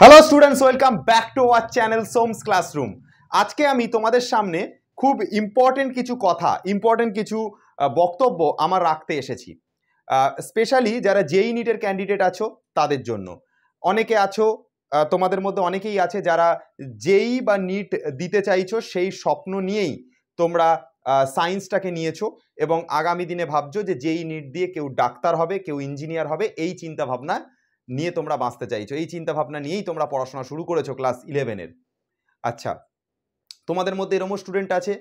Hello students welcome back to our channel সোমস classroom আজকে আমি তোমাদের সামনে খুব ইম্পর্টেন্ট কিছু কথা ইম্পর্টেন্ট কিছু বক্তব্য আমার রাখতে এসেছি স্পেশালি যারা জেই নিটের ক্যান্ডিডেট আছো তাদের জন্য অনেকে আছো তোমাদের মধ্যে অনেকেই আছে যারা জেই বা নিট দিতে চাইছো সেই স্বপ্ন নিয়েই তোমরা সায়েন্সটাকে নিয়েছো এবং আগামী দিনে ভাবছো যে জেই নিট দিয়ে কেউ ডাক্তার হবে কেউ ইঞ্জিনিয়ার হবে এই চিন্তা নিয়ে তোমরা বাঁচতে চাইছো এই চিন্তা ভাবনা নিয়েই তোমরা পড়াশোনা শুরু করেছো ক্লাস ইলেভেনের আচ্ছা তোমাদের মধ্যে এরমও স্টুডেন্ট আছে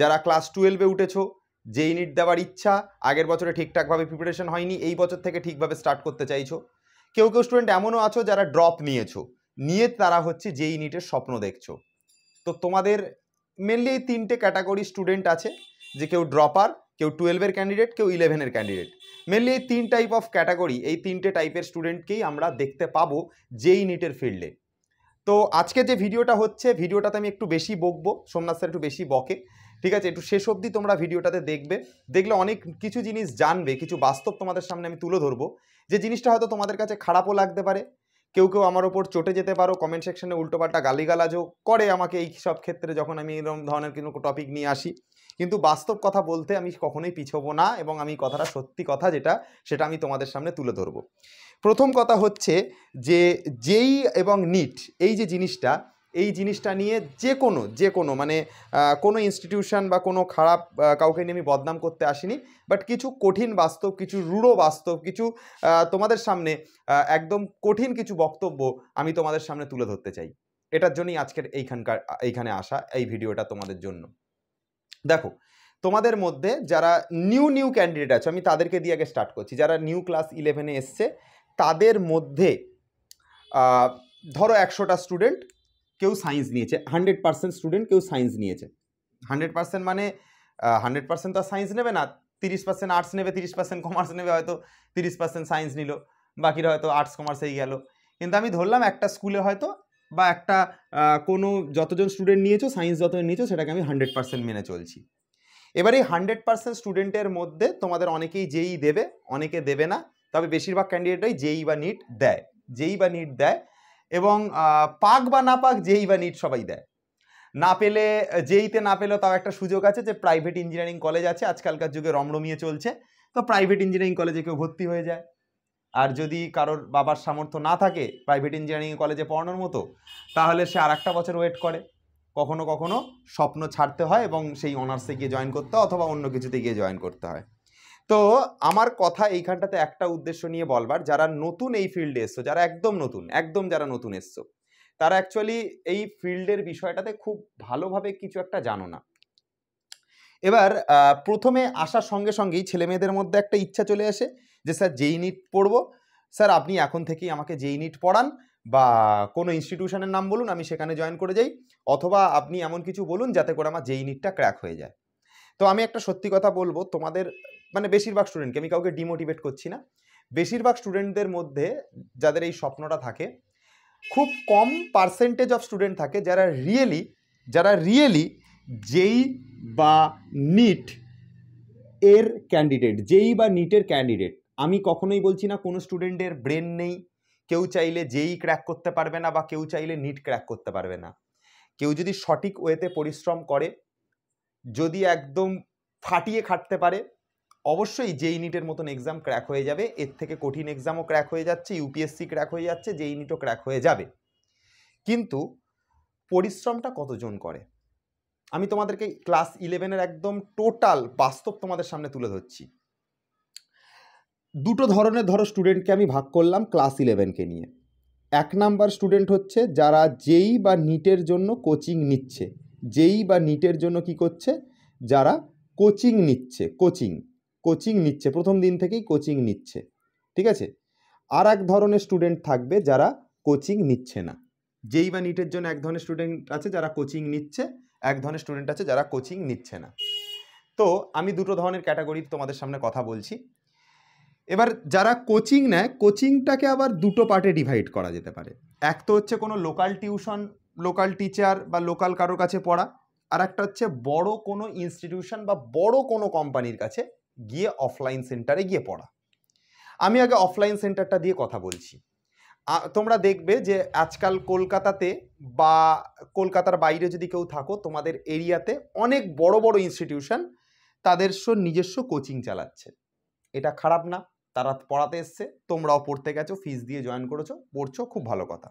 যারা ক্লাস টুয়েলভে উঠেছো যেই নিট দেওয়ার ইচ্ছা আগের বছরে ঠিকঠাকভাবে প্রিপারেশন হয়নি এই বছর থেকে ঠিকভাবে স্টার্ট করতে চাইছো কেউ কেউ স্টুডেন্ট এমনও আছো যারা ড্রপ নিয়েছো নিয়ে তারা হচ্ছে যেই নিটের স্বপ্ন দেখছো তো তোমাদের মেনলি এই তিনটে ক্যাটাগরি স্টুডেন্ট আছে যে কেউ ড্রপার কেউ টুয়েলভের ক্যান্ডিডেট কেউ ইলেভেনের ক্যান্ডিডেট মেনলি এই তিন টাইপ অফ ক্যাটাগরি এই তিনটে টাইপের স্টুডেন্টকেই আমরা দেখতে পাবো যেই নিটের ফিল্ডে তো আজকে যে ভিডিওটা হচ্ছে ভিডিওটাতে আমি একটু বেশি বকবো সোমনাথ স্যার একটু বেশি বকে ঠিক আছে একটু শেষ অবধি তোমরা ভিডিওটাতে দেখবে দেখলে অনেক কিছু জিনিস জানবে কিছু বাস্তব তোমাদের সামনে আমি তুলে ধরবো যে জিনিসটা হয়তো তোমাদের কাছে খারাপও লাগতে পারে কেউ কেউ আমার ওপর চটে যেতে পারো কমেন্ট সেকশনে উল্টোপাল্টা গালিগালাজও করে আমাকে এই সব ক্ষেত্রে যখন আমি এরকম ধরনের কোনো টপিক নিয়ে আসি কিন্তু বাস্তব কথা বলতে আমি কখনোই পিছবো না এবং আমি কথাটা সত্যি কথা যেটা সেটা আমি তোমাদের সামনে তুলে ধরব প্রথম কথা হচ্ছে যে যেই এবং নিট এই যে জিনিসটা এই জিনিসটা নিয়ে যে মানে, কোনো যে কোনো মানে কোনো ইনস্টিটিউশন বা কোনো খারাপ কাউকে নিয়ে আমি বদনাম করতে আসিনি বাট কিছু কঠিন বাস্তব কিছু রূঢ় বাস্তব কিছু তোমাদের সামনে একদম কঠিন কিছু বক্তব্য আমি তোমাদের সামনে তুলে ধরতে চাই এটার জন্যই আজকের এইখানকার এইখানে আসা এই ভিডিওটা তোমাদের জন্য দেখো তোমাদের মধ্যে যারা নিউ নিউ ক্যান্ডিডেট আছে আমি তাদেরকে দিয়ে আগে স্টার্ট করছি যারা নিউ ক্লাস ইলেভেনে এসছে তাদের মধ্যে ধরো একশোটা স্টুডেন্ট কেউ সায়েন্স নিয়েছে হান্ড্রেড পার্সেন্ট স্টুডেন্ট কেউ সায়েন্স নিয়েছে হান্ড্রেড পার্সেন্ট মানে হান্ড্রেড পার্সেন্ট তো আর সায়েন্স নেবে না তিরিশ পার্সেন্ট আর্টস নেবে তিরিশ পার্সেন্ট কমার্স নেবে হয়তো তিরিশ পার্সেন্ট সায়েন্স নিল বাকিরা হয়তো আর্টস কমার্সেই গেল কিন্তু আমি ধরলাম একটা স্কুলে হয়তো বা একটা কোনো যতজন স্টুডেন্ট নিয়েছো সায়েন্স যতজন নিয়েছো সেটাকে আমি হান্ড্রেড পার্সেন্ট মেনে চলছি এবার এই হান্ড্রেড পার্সেন্ট স্টুডেন্টের মধ্যে তোমাদের অনেকেই যেই দেবে অনেকে দেবে না তবে বেশিরভাগ ক্যান্ডিডেটরাই যেই বা নিট দেয় যেই বা নিট দেয় এবং পাক বা না পাক যেই বা নিট সবাই দেয় না পেলে যেইতে না পেলেও তাও একটা সুযোগ আছে যে প্রাইভেট ইঞ্জিনিয়ারিং কলেজ আছে আজকালকার যুগে রমরমিয়ে চলছে তো প্রাইভেট ইঞ্জিনিয়ারিং কলেজে কেউ ভর্তি হয়ে যায় আর যদি কারোর বাবার সামর্থ্য না থাকে প্রাইভেট ইঞ্জিনিয়ারিং কলেজে পড়ানোর মতো তাহলে সে আর একটা বছর ওয়েট করে কখনো কখনো স্বপ্ন ছাড়তে হয় এবং সেই অনার্সে গিয়ে জয়েন করতে হয় অথবা অন্য কিছুতে গিয়ে জয়েন করতে হয় তো আমার কথা এইখানটাতে একটা উদ্দেশ্য নিয়ে বলবার যারা নতুন এই ফিল্ডে এসছো যারা একদম নতুন একদম যারা নতুন এসছো তারা অ্যাকচুয়ালি এই ফিল্ডের বিষয়টাতে খুব ভালোভাবে কিছু একটা জানো না এবার প্রথমে আসার সঙ্গে সঙ্গেই ছেলেমেয়েদের মধ্যে একটা ইচ্ছা চলে আসে যে স্যার যেই নিট পড়বো স্যার আপনি এখন থেকেই আমাকে যেই নিট পড়ান বা কোনো ইনস্টিটিউশনের নাম বলুন আমি সেখানে জয়েন করে যাই অথবা আপনি এমন কিছু বলুন যাতে করে আমার যেই নিটটা ক্র্যাক হয়ে যায় তো আমি একটা সত্যি কথা বলবো তোমাদের মানে বেশিরভাগ স্টুডেন্টকে আমি কাউকে ডিমোটিভেট করছি না বেশিরভাগ স্টুডেন্টদের মধ্যে যাদের এই স্বপ্নটা থাকে খুব কম পার্সেন্টেজ অফ স্টুডেন্ট থাকে যারা রিয়েলি যারা রিয়েলি যেই বা নিট এর ক্যান্ডিডেট যেই বা নিটের ক্যান্ডিডেট আমি কখনোই বলছি না কোনো স্টুডেন্টের ব্রেন নেই কেউ চাইলে যেই ক্র্যাক করতে পারবে না বা কেউ চাইলে নিট ক্র্যাক করতে পারবে না কেউ যদি সঠিক ওয়েতে পরিশ্রম করে যদি একদম ফাটিয়ে খাটতে পারে অবশ্যই যেই নিটের মতন এক্সাম ক্র্যাক হয়ে যাবে এর থেকে কঠিন এক্সামও ক্র্যাক হয়ে যাচ্ছে ইউপিএসসি ক্র্যাক হয়ে যাচ্ছে যেই নিটও ক্র্যাক হয়ে যাবে কিন্তু পরিশ্রমটা কতজন করে আমি তোমাদেরকে ক্লাস ইলেভেনের একদম টোটাল বাস্তব তোমাদের সামনে তুলে ধরছি দুটো ধরনের ধরো স্টুডেন্টকে আমি ভাগ করলাম ক্লাস ইলেভেনকে নিয়ে এক নাম্বার স্টুডেন্ট হচ্ছে যারা যেই বা নিটের জন্য কোচিং নিচ্ছে যেই বা নিটের জন্য কি করছে যারা কোচিং নিচ্ছে কোচিং কোচিং নিচ্ছে প্রথম দিন থেকেই কোচিং নিচ্ছে ঠিক আছে আর এক ধরনের স্টুডেন্ট থাকবে যারা কোচিং নিচ্ছে না যেই বা নিটের জন্য এক ধরনের স্টুডেন্ট আছে যারা কোচিং নিচ্ছে এক ধরনের স্টুডেন্ট আছে যারা কোচিং নিচ্ছে না তো আমি দুটো ধরনের ক্যাটাগরির তোমাদের সামনে কথা বলছি এবার যারা কোচিং নেয় কোচিংটাকে আবার দুটো পার্টে ডিভাইড করা যেতে পারে এক তো হচ্ছে কোনো লোকাল টিউশন লোকাল টিচার বা লোকাল কারোর কাছে পড়া আর একটা হচ্ছে বড় কোনো ইনস্টিটিউশন বা বড় কোনো কোম্পানির কাছে গিয়ে অফলাইন সেন্টারে গিয়ে পড়া আমি আগে অফলাইন সেন্টারটা দিয়ে কথা বলছি তোমরা দেখবে যে আজকাল কলকাতাতে বা কলকাতার বাইরে যদি কেউ থাকো তোমাদের এরিয়াতে অনেক বড় বড় ইনস্টিটিউশন তাদের নিজস্ব কোচিং চালাচ্ছে এটা খারাপ না তারা পড়াতে এসছে তোমরাও পড়তে গেছো ফিজ দিয়ে জয়েন করেছো পড়ছো খুব ভালো কথা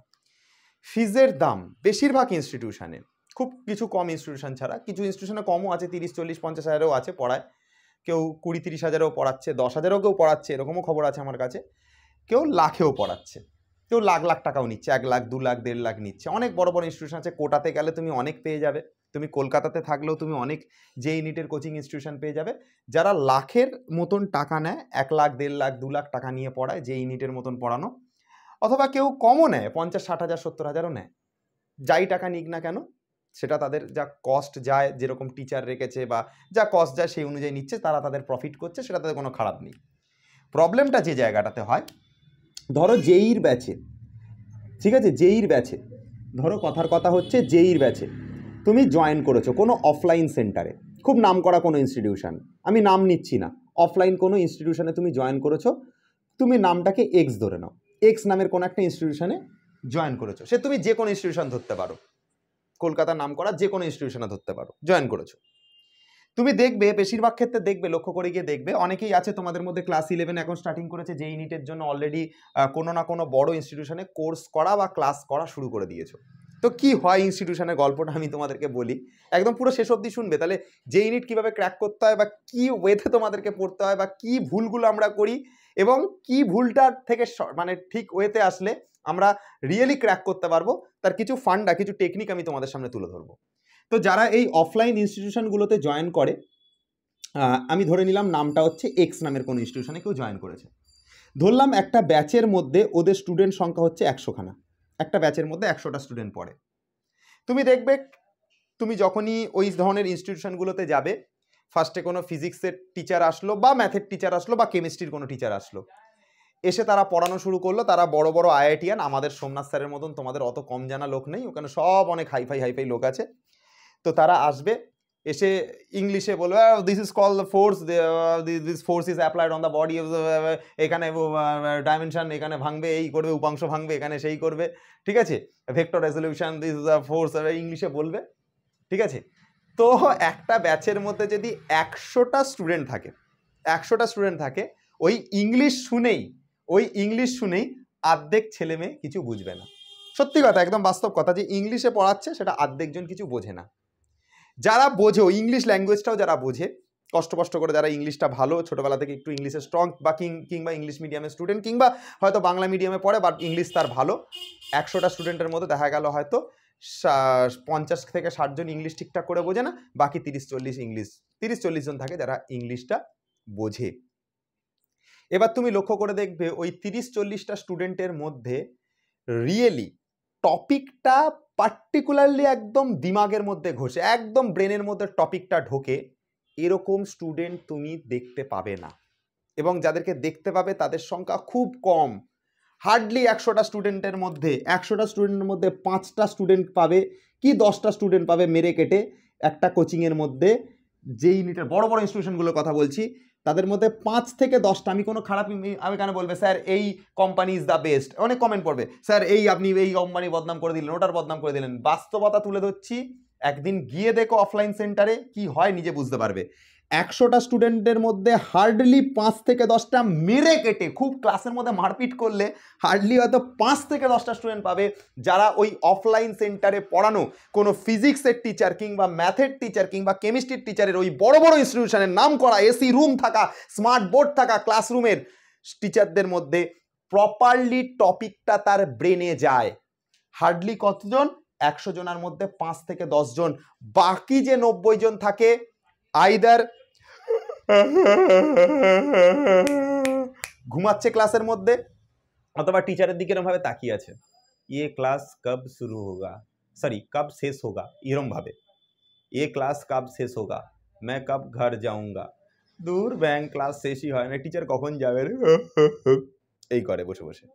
ফিজের দাম বেশিরভাগ ইনস্টিটিউশানে খুব কিছু কম ইনস্টিটিউশন ছাড়া কিছু ইনস্টিটিউশনে কমও আছে তিরিশ চল্লিশ পঞ্চাশ হাজারেও আছে পড়ায় কেউ কুড়ি তিরিশ হাজারেও পড়াচ্ছে দশ হাজারেও কেউ পড়াচ্ছে এরকমও খবর আছে আমার কাছে কেউ লাখেও পড়াচ্ছে কেউ লাখ লাখ টাকাও নিচ্ছে এক লাখ দু লাখ দেড় লাখ নিচ্ছে অনেক বড় বড় ইনস্টিটিউশন আছে কোটাতে গেলে তুমি অনেক পেয়ে যাবে তুমি কলকাতাতে থাকলেও তুমি অনেক যে ইউনিটের কোচিং ইনস্টিটিউশন পেয়ে যাবে যারা লাখের মতন টাকা নেয় এক লাখ দেড় লাখ দু লাখ টাকা নিয়ে পড়ায় যে ইউনিটের মতন পড়ানো অথবা কেউ কমও নেয় পঞ্চাশ ষাট হাজার সত্তর হাজারও নেয় যাই টাকা নিক না কেন সেটা তাদের যা কস্ট যায় যেরকম টিচার রেখেছে বা যা কস্ট যায় সেই অনুযায়ী নিচ্ছে তারা তাদের প্রফিট করছে সেটা তাদের কোনো খারাপ নেই প্রবলেমটা যে জায়গাটাতে হয় ধরো জেইর ব্যাচে ঠিক আছে জেইর ব্যাচে ধরো কথার কথা হচ্ছে জেইর ব্যাচে তুমি জয়েন করেছো কোনো অফলাইন সেন্টারে খুব নাম করা কোনো ইনস্টিটিউশন আমি নাম নিচ্ছি না অফলাইন কোনো ইনস্টিটিউশনে তুমি জয়েন করেছো তুমি নামটাকে এক্স ধরে নাও এক্স নামের কোনো একটা ইনস্টিটিউশনে জয়েন করেছো সে তুমি যে কোনো ইনস্টিটিউশন ধরতে পারো কলকাতার নাম করা যে কোনো ইনস্টিটিউশনে ধরতে পারো জয়েন করেছো তুমি দেখবে বেশিরভাগ ক্ষেত্রে দেখবে লক্ষ্য করে গিয়ে দেখবে অনেকেই আছে তোমাদের মধ্যে ক্লাস ইলেভেন এখন স্টার্টিং করেছে যে ইউনিটের জন্য অলরেডি কোনো না কোনো বড় ইনস্টিটিউশনে কোর্স করা বা ক্লাস করা শুরু করে দিয়েছো তো কি হয় ইনস্টিটিউশনের গল্পটা আমি তোমাদেরকে বলি একদম পুরো শেষ অব্দি শুনবে তাহলে যে ইউনিট কীভাবে ক্র্যাক করতে হয় বা কি ওয়েতে তোমাদেরকে পড়তে হয় বা কি ভুলগুলো আমরা করি এবং কি ভুলটার থেকে মানে ঠিক ওয়েতে আসলে আমরা রিয়েলি ক্র্যাক করতে পারবো তার কিছু ফান্ডা কিছু টেকনিক আমি তোমাদের সামনে তুলে ধরবো তো যারা এই অফলাইন ইনস্টিটিউশনগুলোতে জয়েন করে আমি ধরে নিলাম নামটা হচ্ছে এক্স নামের কোনো ইনস্টিটিউশনে কেউ জয়েন করেছে ধরলাম একটা ব্যাচের মধ্যে ওদের স্টুডেন্ট সংখ্যা হচ্ছে একশোখানা একটা ব্যাচের মধ্যে একশোটা স্টুডেন্ট পড়ে তুমি দেখবে তুমি যখনই ওই ধরনের ইনস্টিটিউশনগুলোতে যাবে ফার্স্টে কোনো ফিজিক্সের টিচার আসলো বা ম্যাথের টিচার আসলো বা কেমিস্ট্রির কোনো টিচার আসলো এসে তারা পড়ানো শুরু করলো তারা বড় বড় আইআইটিয়ান আমাদের সোমনাথ স্যারের মতন তোমাদের অত কম জানা লোক নেই ওখানে সব অনেক হাইফাই হাইফাই লোক আছে তো তারা আসবে এসে ইংলিশে বলবে this is call the force this force is applied on the body এখানে ডাইমেনশন এখানে ভাঙবে এই করবে উপাংশ ভাঙবে এখানে সেই করবে ঠিক আছে vector resolution this is the force ইংলিশে বলবে ঠিক আছে তো একটা ব্যাচের মধ্যে যদি একশোটা স্টুডেন্ট থাকে একশোটা স্টুডেন্ট থাকে ওই ইংলিশ শুনেই ওই ইংলিশ শুনেই আর্ধেক ছেলে মেয়ে কিছু বুঝবে না সত্যি কথা একদম বাস্তব কথা যে ইংলিশে পড়াচ্ছে সেটা আর্ধেকজন কিছু বোঝে না যারা বোঝে ইংলিশ ল্যাঙ্গুয়েজটাও যারা বোঝে কষ্ট কষ্ট করে যারা ইংলিশটা ভালো ছোটোবেলা থেকে একটু ইংলিশে স্ট্রং বা কিং কিংবা ইংলিশ মিডিয়ামের স্টুডেন্ট কিংবা হয়তো বাংলা মিডিয়ামে পড়ে বাট ইংলিশ তার ভালো একশোটা স্টুডেন্টের মধ্যে দেখা গেল হয়তো পঞ্চাশ থেকে ষাটজন ইংলিশ ঠিকঠাক করে বোঝে না বাকি তিরিশ চল্লিশ ইংলিশ তিরিশ চল্লিশ জন থাকে যারা ইংলিশটা বোঝে এবার তুমি লক্ষ্য করে দেখবে ওই তিরিশ চল্লিশটা স্টুডেন্টের মধ্যে রিয়েলি টপিকটা পার্টিকুলারলি একদম দিমাগের মধ্যে ঘষে একদম ব্রেনের মধ্যে টপিকটা ঢোকে এরকম স্টুডেন্ট তুমি দেখতে পাবে না এবং যাদেরকে দেখতে পাবে তাদের সংখ্যা খুব কম হার্ডলি একশোটা স্টুডেন্টের মধ্যে একশোটা স্টুডেন্টের মধ্যে পাঁচটা স্টুডেন্ট পাবে কি দশটা স্টুডেন্ট পাবে মেরে কেটে একটা কোচিংয়ের মধ্যে যেই নিটের বড় বড় ইনস্টিটিউশনগুলোর কথা বলছি তাদের মধ্যে পাঁচ থেকে দশটা আমি কোনো খারাপ আমি কেন বলবে স্যার এই কোম্পানি ইজ দ্য বেস্ট অনেক কমেন্ট পড়বে স্যার এই আপনি এই কোম্পানি বদনাম করে দিলেন ওটার বদনাম করে দিলেন বাস্তবতা তুলে ধরছি একদিন গিয়ে দেখো অফলাইন সেন্টারে কি হয় নিজে বুঝতে পারবে একশোটা স্টুডেন্টের মধ্যে হার্ডলি পাঁচ থেকে দশটা মেরে কেটে খুব ক্লাসের মধ্যে মারপিট করলে হার্ডলি হয়তো পাঁচ থেকে দশটা স্টুডেন্ট পাবে যারা ওই অফলাইন সেন্টারে পড়ানো কোনো ফিজিক্সের টিচার কিংবা ম্যাথের টিচার কিংবা কেমিস্ট্রির টিচারের ওই বড় বড় ইনস্টিটিউশনের নাম করা এসি রুম থাকা স্মার্ট বোর্ড থাকা ক্লাসরুমের টিচারদের মধ্যে প্রপারলি টপিকটা তার ব্রেনে যায় হার্ডলি কতজন একশো জনের মধ্যে পাঁচ থেকে দশজন বাকি যে নব্বই জন থাকে আইদার ঘুমাচ্ছে ক্লাসের মধ্যে অথবা টিচারের দিকে এরমভাবে তাকিয়ে আছে এ ক্লাস কব শুরু হোগা সরি কব শেষ হোগা এরমভাবে এ ক্লাস কব শেষ হোগা मैं কব ঘর যাউঙ্গা দূর ব্যাং ক্লাস শেষই হয় না টিচার কখন যাবে এই করে বসে বসে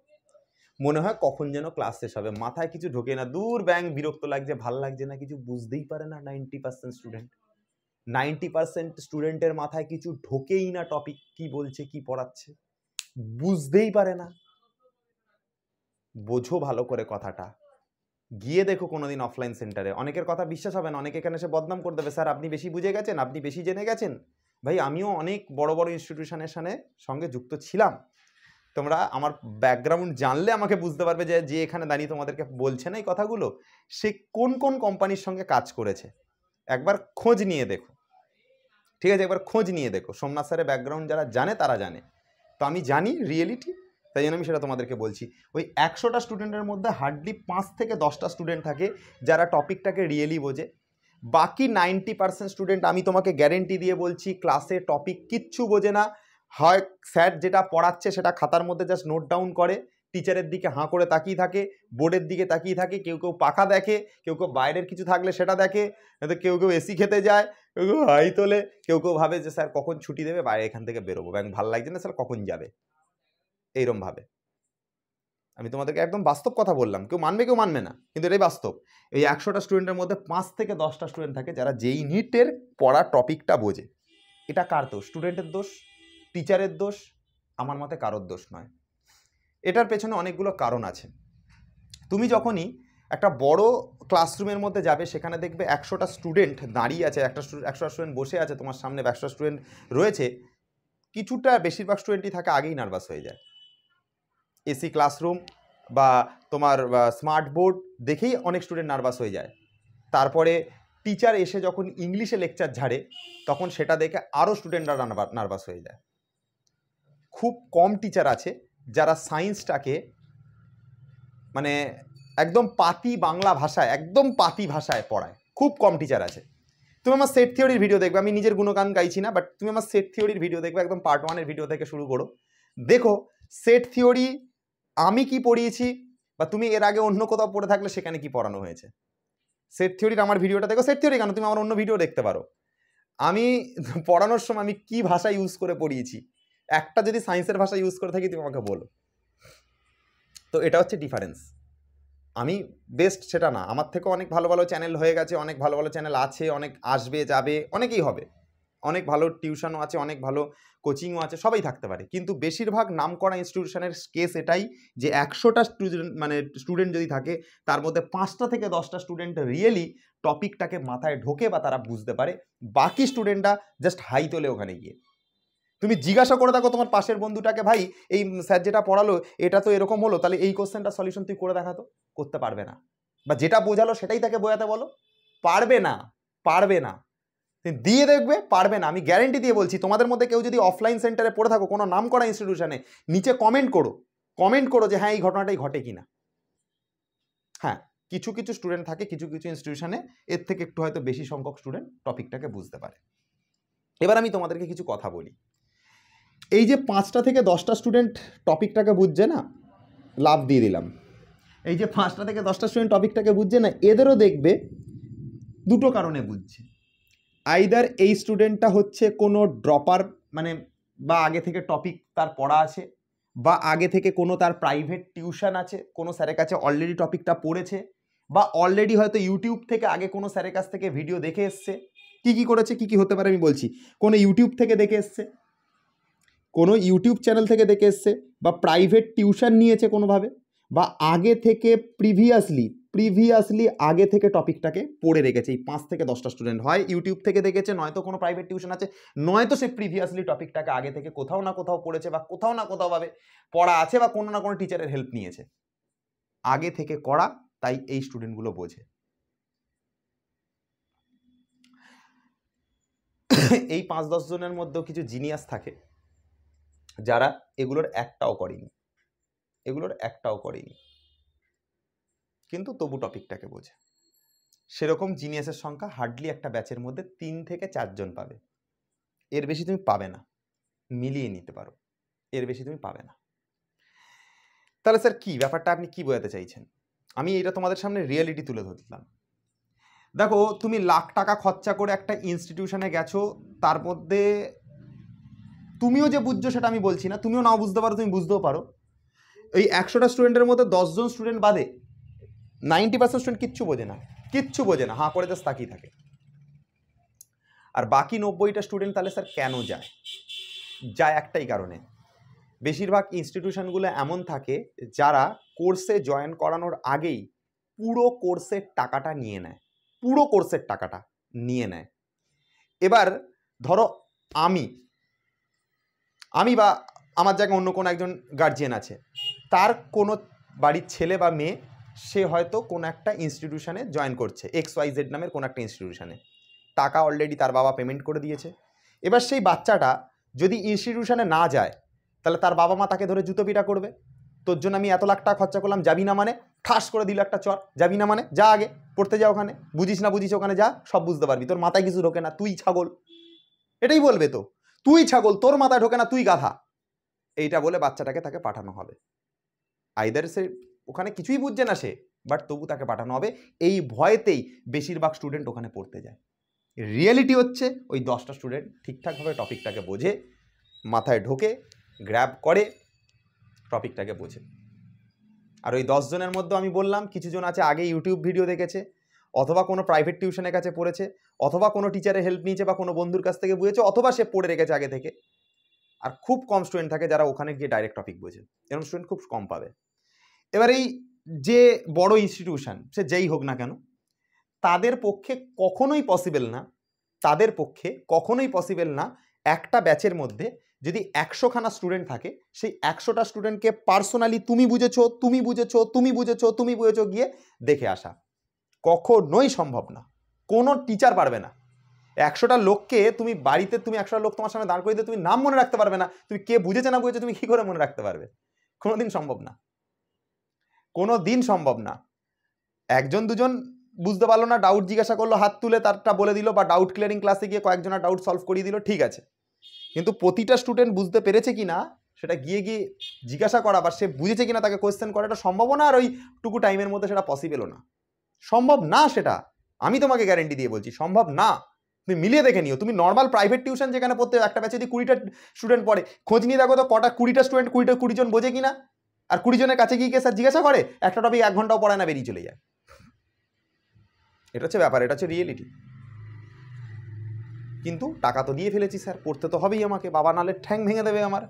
মনে হয় কখন যেন ক্লাস শেষ হবে মাথায় কিছু ঢোকে না দূর ব্যাং বিরক্ত লাগছে ভাল লাগছে না কিছু বুঝতেই পারে না ninety percent student ninety percent স্টুডেন্টের মাথায় কিছু ঢোকেই না টপিক কি বলছে কি পড়াচ্ছে বুঝতেই পারে না বোঝো ভালো করে কথাটা গিয়ে দেখো কোনোদিন অফলাইন সেন্টারে অনেকের কথা বিশ্বাস হবে না অনেকে এখানে এসে বদনাম করে দেবে স্যার আপনি বেশি বুঝে গেছেন আপনি বেশি জেনে গেছেন ভাই আমিও অনেক বড় বড় ইনস্টিটিউশনের সাথে সঙ্গে যুক্ত ছিলাম তোমরা আমার ব্যাকগ্রাউন্ড জানলে আমাকে বুঝতে পারবে যে যে এখানে দাঁড়িয়ে তোমাদেরকে বলছে না এই কথাগুলো সে কোন কোন কোম্পানির সঙ্গে কাজ করেছে একবার খোঁজ নিয়ে দেখো ঠিক আছে একবার খোঁজ নিয়ে দেখো সোমনাথ স্যারের ব্যাকগ্রাউন্ড যারা জানে তারা জানে তো আমি জানি রিয়েলিটি তাই জন্য আমি সেটা তোমাদেরকে বলছি ওই একশোটা স্টুডেন্টের মধ্যে হার্ডলি পাঁচ থেকে দশটা স্টুডেন্ট থাকে যারা টপিকটাকে রিয়েলি বোঝে বাকি নাইনটি পার্সেন্ট স্টুডেন্ট আমি তোমাকে গ্যারেন্টি দিয়ে বলছি ক্লাসে টপিক কিচ্ছু বোঝে না হয় স্যার যেটা পড়াচ্ছে সেটা খাতার মধ্যে জাস্ট নোট ডাউন করে টিচারের দিকে হাঁ করে তাকিয়ে থাকে বোর্ডের দিকে তাকিয়ে থাকে কেউ কেউ পাখা দেখে কেউ কেউ বাইরের কিছু থাকলে সেটা দেখে কেউ কেউ এসি খেতে যায় কেউ কেউ হাই তোলে কেউ কেউ ভাবে যে স্যার কখন ছুটি দেবে বাইরে এখান থেকে বেরোবো ব্যাংক ভালো লাগছে না স্যার কখন যাবে এইরমভাবে আমি তোমাদেরকে একদম বাস্তব কথা বললাম কেউ মানবে কেউ মানবে না কিন্তু এটাই বাস্তব এই একশোটা স্টুডেন্টের মধ্যে পাঁচ থেকে দশটা স্টুডেন্ট থাকে যারা যেই নিটের পড়া টপিকটা বোঝে এটা কার দোষ স্টুডেন্টের দোষ টিচারের দোষ আমার মতে কারোর দোষ নয় এটার পেছনে অনেকগুলো কারণ আছে তুমি যখনই একটা বড় ক্লাসরুমের মধ্যে যাবে সেখানে দেখবে একশোটা স্টুডেন্ট দাঁড়িয়ে আছে একটা একশোটা স্টুডেন্ট বসে আছে তোমার সামনে একশো স্টুডেন্ট রয়েছে কিছুটা বেশিরভাগ স্টুডেন্টই থাকে আগেই নার্ভাস হয়ে যায় এসি ক্লাসরুম বা তোমার স্মার্ট বোর্ড দেখেই অনেক স্টুডেন্ট নার্ভাস হয়ে যায় তারপরে টিচার এসে যখন ইংলিশে লেকচার ঝাড়ে তখন সেটা দেখে আরও স্টুডেন্টরা নার্ভাস হয়ে যায় খুব কম টিচার আছে যারা সায়েন্সটাকে মানে একদম পাতি বাংলা ভাষায় একদম পাতি ভাষায় পড়ায় খুব কম টিচার আছে তুমি আমার সেট থিওরির ভিডিও দেখবে আমি নিজের গুণগান গাইছি না বাট তুমি আমার সেট থিওরির ভিডিও দেখবে একদম পার্ট ওয়ানের ভিডিও থেকে শুরু করো দেখো সেট থিওরি আমি কি পড়িয়েছি বা তুমি এর আগে অন্য কোথাও পড়ে থাকলে সেখানে কি পড়ানো হয়েছে সেট থিওরির আমার ভিডিওটা দেখো সেট থিওরি কেন তুমি আমার অন্য ভিডিও দেখতে পারো আমি পড়ানোর সময় আমি কি ভাষা ইউজ করে পড়িয়েছি একটা যদি সায়েন্সের ভাষা ইউজ করে থাকি তুমি আমাকে বলো তো এটা হচ্ছে ডিফারেন্স আমি বেস্ট সেটা না আমার থেকে অনেক ভালো ভালো চ্যানেল হয়ে গেছে অনেক ভালো ভালো চ্যানেল আছে অনেক আসবে যাবে অনেকেই হবে অনেক ভালো টিউশনও আছে অনেক ভালো কোচিংও আছে সবাই থাকতে পারে কিন্তু বেশিরভাগ নাম করা ইনস্টিটিউশনের কেস এটাই যে একশোটা স্টুডেন্ট মানে স্টুডেন্ট যদি থাকে তার মধ্যে পাঁচটা থেকে দশটা স্টুডেন্ট রিয়েলি টপিকটাকে মাথায় ঢোকে বা তারা বুঝতে পারে বাকি স্টুডেন্টরা জাস্ট হাই তোলে ওখানে গিয়ে তুমি জিজ্ঞাসা করে দেখো তোমার পাশের বন্ধুটাকে ভাই এই স্যার যেটা পড়ালো এটা তো এরকম হলো তাহলে এই কোশ্চেনটা সলিউশন তুই করে দেখাতো করতে পারবে না বা যেটা বোঝালো সেটাই তাকে বোঝাতে বলো পারবে না পারবে না দিয়ে দেখবে পারবে না আমি গ্যারেন্টি দিয়ে বলছি তোমাদের মধ্যে কেউ যদি অফলাইন সেন্টারে পড়ে থাকো কোনো নাম করা ইনস্টিটিউশনে নিচে কমেন্ট করো কমেন্ট করো যে হ্যাঁ এই ঘটনাটাই ঘটে কি না হ্যাঁ কিছু কিছু স্টুডেন্ট থাকে কিছু কিছু ইনস্টিটিউশনে এর থেকে একটু হয়তো বেশি সংখ্যক স্টুডেন্ট টপিকটাকে বুঝতে পারে এবার আমি তোমাদেরকে কিছু কথা বলি এই যে পাঁচটা থেকে দশটা স্টুডেন্ট টপিকটাকে বুঝছে না লাভ দিয়ে দিলাম এই যে পাঁচটা থেকে দশটা স্টুডেন্ট টপিকটাকে বুঝছে না এদেরও দেখবে দুটো কারণে বুঝছে আইদার এই স্টুডেন্টটা হচ্ছে কোনো ড্রপার মানে বা আগে থেকে টপিক তার পড়া আছে বা আগে থেকে কোনো তার প্রাইভেট টিউশন আছে কোনো স্যারের কাছে অলরেডি টপিকটা পড়েছে বা অলরেডি হয়তো ইউটিউব থেকে আগে কোনো স্যারের কাছ থেকে ভিডিও দেখে এসছে কী কী করেছে কী কী হতে পারে আমি বলছি কোনো ইউটিউব থেকে দেখে এসছে কোনো ইউটিউব চ্যানেল থেকে দেখে এসছে বা প্রাইভেট টিউশন নিয়েছে কোনোভাবে বা আগে থেকে প্রিভিয়াসলি প্রিভিয়াসলি আগে থেকে টপিকটাকে পড়ে রেখেছে এই পাঁচ থেকে দশটা স্টুডেন্ট হয় ইউটিউব থেকে দেখেছে নয়তো কোনো প্রাইভেট টিউশন আছে নয়তো সে প্রিভিয়াসলি টপিকটাকে আগে থেকে কোথাও না কোথাও পড়েছে বা কোথাও না কোথাওভাবে পড়া আছে বা কোনো না কোনো টিচারের হেল্প নিয়েছে আগে থেকে করা তাই এই স্টুডেন্টগুলো বোঝে এই পাঁচ দশ জনের মধ্যেও কিছু জিনিয়াস থাকে যারা এগুলোর একটাও করেনি এগুলোর একটাও করেনি কিন্তু তবু টপিকটাকে বোঝে সেরকম জিনিয়াসের সংখ্যা হার্ডলি একটা ব্যাচের মধ্যে তিন থেকে চারজন পাবে এর বেশি তুমি পাবে না মিলিয়ে নিতে পারো এর বেশি তুমি পাবে না তাহলে স্যার কি ব্যাপারটা আপনি কি বোঝাতে চাইছেন আমি এটা তোমাদের সামনে রিয়েলিটি তুলে ধরতাম দেখো তুমি লাখ টাকা খরচা করে একটা ইনস্টিটিউশনে গেছো তার মধ্যে তুমিও যে বুঝছো সেটা আমি বলছি না তুমিও নাও বুঝতে পারো তুমি বুঝতেও পারো এই একশোটা স্টুডেন্টের মধ্যে দশজন স্টুডেন্ট বাদে নাইনটি পার্সেন্ট স্টুডেন্ট কিচ্ছু বোঝে না কিচ্ছু বোঝে না হাঁ করে জাস্ট তাকিয়ে থাকে আর বাকি নব্বইটা স্টুডেন্ট তাহলে স্যার কেন যায় যায় একটাই কারণে বেশিরভাগ ইনস্টিটিউশনগুলো এমন থাকে যারা কোর্সে জয়েন করানোর আগেই পুরো কোর্সের টাকাটা নিয়ে নেয় পুরো কোর্সের টাকাটা নিয়ে নেয় এবার ধরো আমি আমি বা আমার জায়গায় অন্য কোনো একজন গার্জিয়ান আছে তার কোনো বাড়ির ছেলে বা মেয়ে সে হয়তো কোনো একটা ইনস্টিটিউশানে জয়েন করছে এক্স ওয়াই জেড নামের কোনো একটা ইনস্টিটিউশানে টাকা অলরেডি তার বাবা পেমেন্ট করে দিয়েছে এবার সেই বাচ্চাটা যদি ইনস্টিটিউশানে না যায় তাহলে তার বাবা মা তাকে ধরে জুতো পিটা করবে তোর জন্য আমি এত লাখ টাকা খরচা করলাম যাবি না মানে ঠাস করে দিল একটা চর যাবি না মানে যা আগে পড়তে যা ওখানে বুঝিস না বুঝিস ওখানে যা সব বুঝতে পারবি তোর মাথায় কিছু ঢোকে না তুই ছাগল এটাই বলবে তো তুই ছাগল তোর মাথায় ঢোকে না তুই গাধা এইটা বলে বাচ্চাটাকে তাকে পাঠানো হবে আইদার সে ওখানে কিছুই বুঝছে না সে বাট তবু তাকে পাঠানো হবে এই ভয়েতেই বেশিরভাগ স্টুডেন্ট ওখানে পড়তে যায় রিয়েলিটি হচ্ছে ওই দশটা স্টুডেন্ট ঠিকঠাকভাবে টপিকটাকে বোঝে মাথায় ঢোকে গ্র্যাব করে টপিকটাকে বোঝে আর ওই দশজনের মধ্যে আমি বললাম কিছুজন আছে আগে ইউটিউব ভিডিও দেখেছে অথবা কোনো প্রাইভেট টিউশনের কাছে পড়েছে অথবা কোনো টিচারের হেল্প নিয়েছে বা কোনো বন্ধুর কাছ থেকে বুঝেছে অথবা সে পড়ে রেখেছে আগে থেকে আর খুব কম স্টুডেন্ট থাকে যারা ওখানে গিয়ে ডাইরেক্ট টপিক বোঝে এরকম স্টুডেন্ট খুব কম পাবে এবার এই যে বড় ইনস্টিটিউশন সে যেই হোক না কেন তাদের পক্ষে কখনোই পসিবেল না তাদের পক্ষে কখনোই পসিবেল না একটা ব্যাচের মধ্যে যদি একশোখানা স্টুডেন্ট থাকে সেই একশোটা স্টুডেন্টকে পার্সোনালি তুমি বুঝেছো তুমি বুঝেছো তুমি বুঝেছো তুমি বুঝেছো গিয়ে দেখে আসা কখনোই সম্ভব না কোনো টিচার পারবে না একশোটা লোককে তুমি বাড়িতে তুমি একশোটা লোক তোমার সামনে দাঁড় করিয়ে তুমি নাম মনে রাখতে পারবে না তুমি কে বুঝেছে না বুঝেছে তুমি কী করে মনে রাখতে পারবে কোনো দিন সম্ভব না কোনো দিন সম্ভব না একজন দুজন বুঝতে পারলো না ডাউট জিজ্ঞাসা করলো হাত তুলে তারটা বলে দিল বা ডাউট ক্লিয়ারিং ক্লাসে গিয়ে কয়েকজনা ডাউট সলভ করিয়ে দিল ঠিক আছে কিন্তু প্রতিটা স্টুডেন্ট বুঝতে পেরেছে কি না সেটা গিয়ে গিয়ে জিজ্ঞাসা করা বা সে বুঝেছে কিনা তাকে কোয়েশ্চেন করাটা সম্ভব না আর ওই টুকু টাইমের মধ্যে সেটা পসিবলও না সম্ভব না সেটা আমি তোমাকে গ্যারেন্টি দিয়ে বলছি সম্ভব না তুমি মিলিয়ে দেখে নিও তুমি নর্মাল প্রাইভেট টিউশন যেখানে পড়তে একটা ব্যাচে যদি কুড়িটা স্টুডেন্ট পড়ে খোঁজ নিয়ে দেখো তো কটা কুড়িটা স্টুডেন্ট কুড়িটা কুড়িজন বোঝে কি না আর কুড়িজনের কাছে গিয়ে স্যার জিজ্ঞাসা করে একটা টপিক এক ঘন্টাও পড়ায় না বেরিয়ে চলে যায় এটা হচ্ছে ব্যাপার এটা হচ্ছে রিয়েলিটি কিন্তু টাকা তো দিয়ে ফেলেছি স্যার পড়তে তো হবেই আমাকে বাবা নালে ঠ্যাং ভেঙে দেবে আমার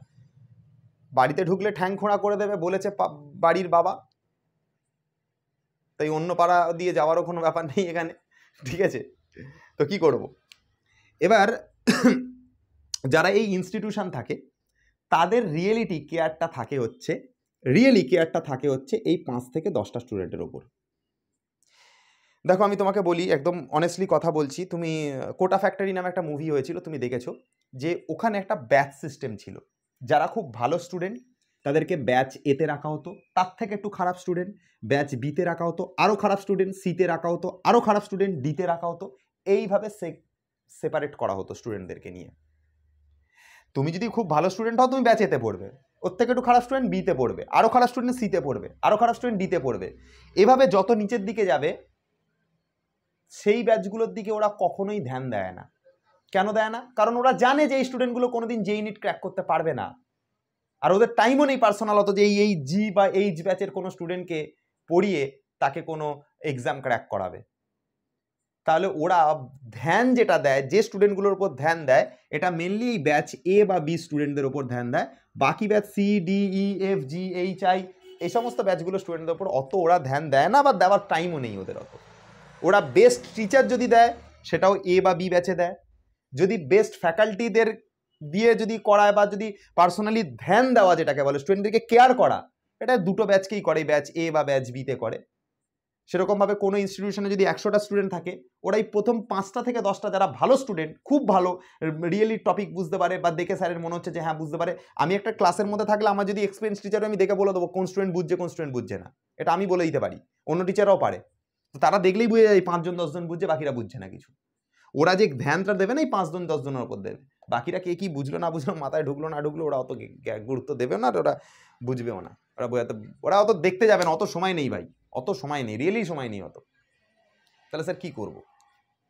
বাড়িতে ঢুকলে ঠ্যাং খোঁড়া করে দেবে বলেছে বাড়ির বাবা তাই অন্য পাড়া দিয়ে যাওয়ারও কোনো ব্যাপার নেই এখানে ঠিক আছে তো কি করব। এবার যারা এই ইনস্টিটিউশন থাকে তাদের রিয়েলিটি কেয়ারটা থাকে হচ্ছে রিয়েলি কেয়ারটা থাকে হচ্ছে এই পাঁচ থেকে দশটা স্টুডেন্টের ওপর দেখো আমি তোমাকে বলি একদম অনেস্টলি কথা বলছি তুমি কোটা ফ্যাক্টরি নামে একটা মুভি হয়েছিল তুমি দেখেছো যে ওখানে একটা ব্যাচ সিস্টেম ছিল যারা খুব ভালো স্টুডেন্ট তাদেরকে ব্যাচ এতে রাখা হতো তার থেকে একটু খারাপ স্টুডেন্ট ব্যাচ বিতে রাখা হতো আরও খারাপ স্টুডেন্ট সিতে রাখা হতো আরও খারাপ স্টুডেন্ট ডিতে রাখা হতো এইভাবে সে সেপারেট করা হতো স্টুডেন্টদেরকে নিয়ে তুমি যদি খুব ভালো স্টুডেন্ট হও তুমি ব্যাচ এতে পড়বে ওর থেকে একটু খারাপ স্টুডেন্ট বিতে পড়বে আরও খারাপ স্টুডেন্ট সিতে পড়বে আরও খারাপ স্টুডেন্ট ডিতে পড়বে এভাবে যত নিচের দিকে যাবে সেই ব্যাচগুলোর দিকে ওরা কখনোই ধ্যান দেয় না কেন দেয় না কারণ ওরা জানে যে এই স্টুডেন্টগুলো কোনোদিন যে ইউনিট ক্র্যাক করতে পারবে না আর ওদের টাইমও নেই পার্সোনাল অত যে এই জি বা এইচ ব্যাচের কোনো স্টুডেন্টকে পড়িয়ে তাকে কোনো এক্সাম ক্র্যাক করাবে তাহলে ওরা ধ্যান যেটা দেয় যে স্টুডেন্টগুলোর উপর ধ্যান দেয় এটা মেনলি এই ব্যাচ এ বা বি স্টুডেন্টদের উপর ধ্যান দেয় বাকি batch C D E F G H I এই সমস্ত ব্যাচগুলো স্টুডেন্টদের উপর অত ওরা ধ্যান দেয় না বা দেওয়ার টাইমও নেই ওদের অত ওরা বেস্ট টিচার যদি দেয় সেটাও এ বা বি ব্যাচে দেয় যদি বেস্ট ফ্যাকাল্টিদের দিয়ে যদি করায় বা যদি পার্সোনালি ধ্যান দেওয়া যেটাকে বলে স্টুডেন্টদেরকে কেয়ার করা এটা দুটো ব্যাচকেই করে ব্যাচ এ বা ব্যাচ বিতে করে সেরকমভাবে কোনো ইনস্টিটিউশনে যদি একশোটা স্টুডেন্ট থাকে ওরাই প্রথম পাঁচটা থেকে দশটা যারা ভালো স্টুডেন্ট খুব ভালো রিয়েলি টপিক বুঝতে পারে বা দেখে স্যারের মনে হচ্ছে যে হ্যাঁ বুঝতে পারে আমি একটা ক্লাসের মধ্যে থাকলে আমার যদি এক্সপিরিয়েন্স টিচারও আমি দেখে বলে দেবো কোন স্টুডেন্ট বুঝছে কোন স্টুডেন্ট বুঝছে না এটা আমি বলে দিতে পারি অন্য টিচাররাও পারে তো তারা দেখলেই বুঝে যায় পাঁচজন দশজন বুঝছে বাকিরা বুঝছে না কিছু ওরা যে ধ্যানটা দেবে না এই পাঁচজন দশজনের ওপর দেবে বাকিরা কে কী বুঝলো না বুঝলো মাথায় ঢুকলো না ঢুকলো ওরা অত গুরুত্ব দেবে না ওরা বুঝবেও না ওরা বোঝাতে ওরা অত দেখতে যাবে না অত সময় নেই ভাই অত সময় নেই রিয়েলি সময় নেই অত তাহলে স্যার কী করব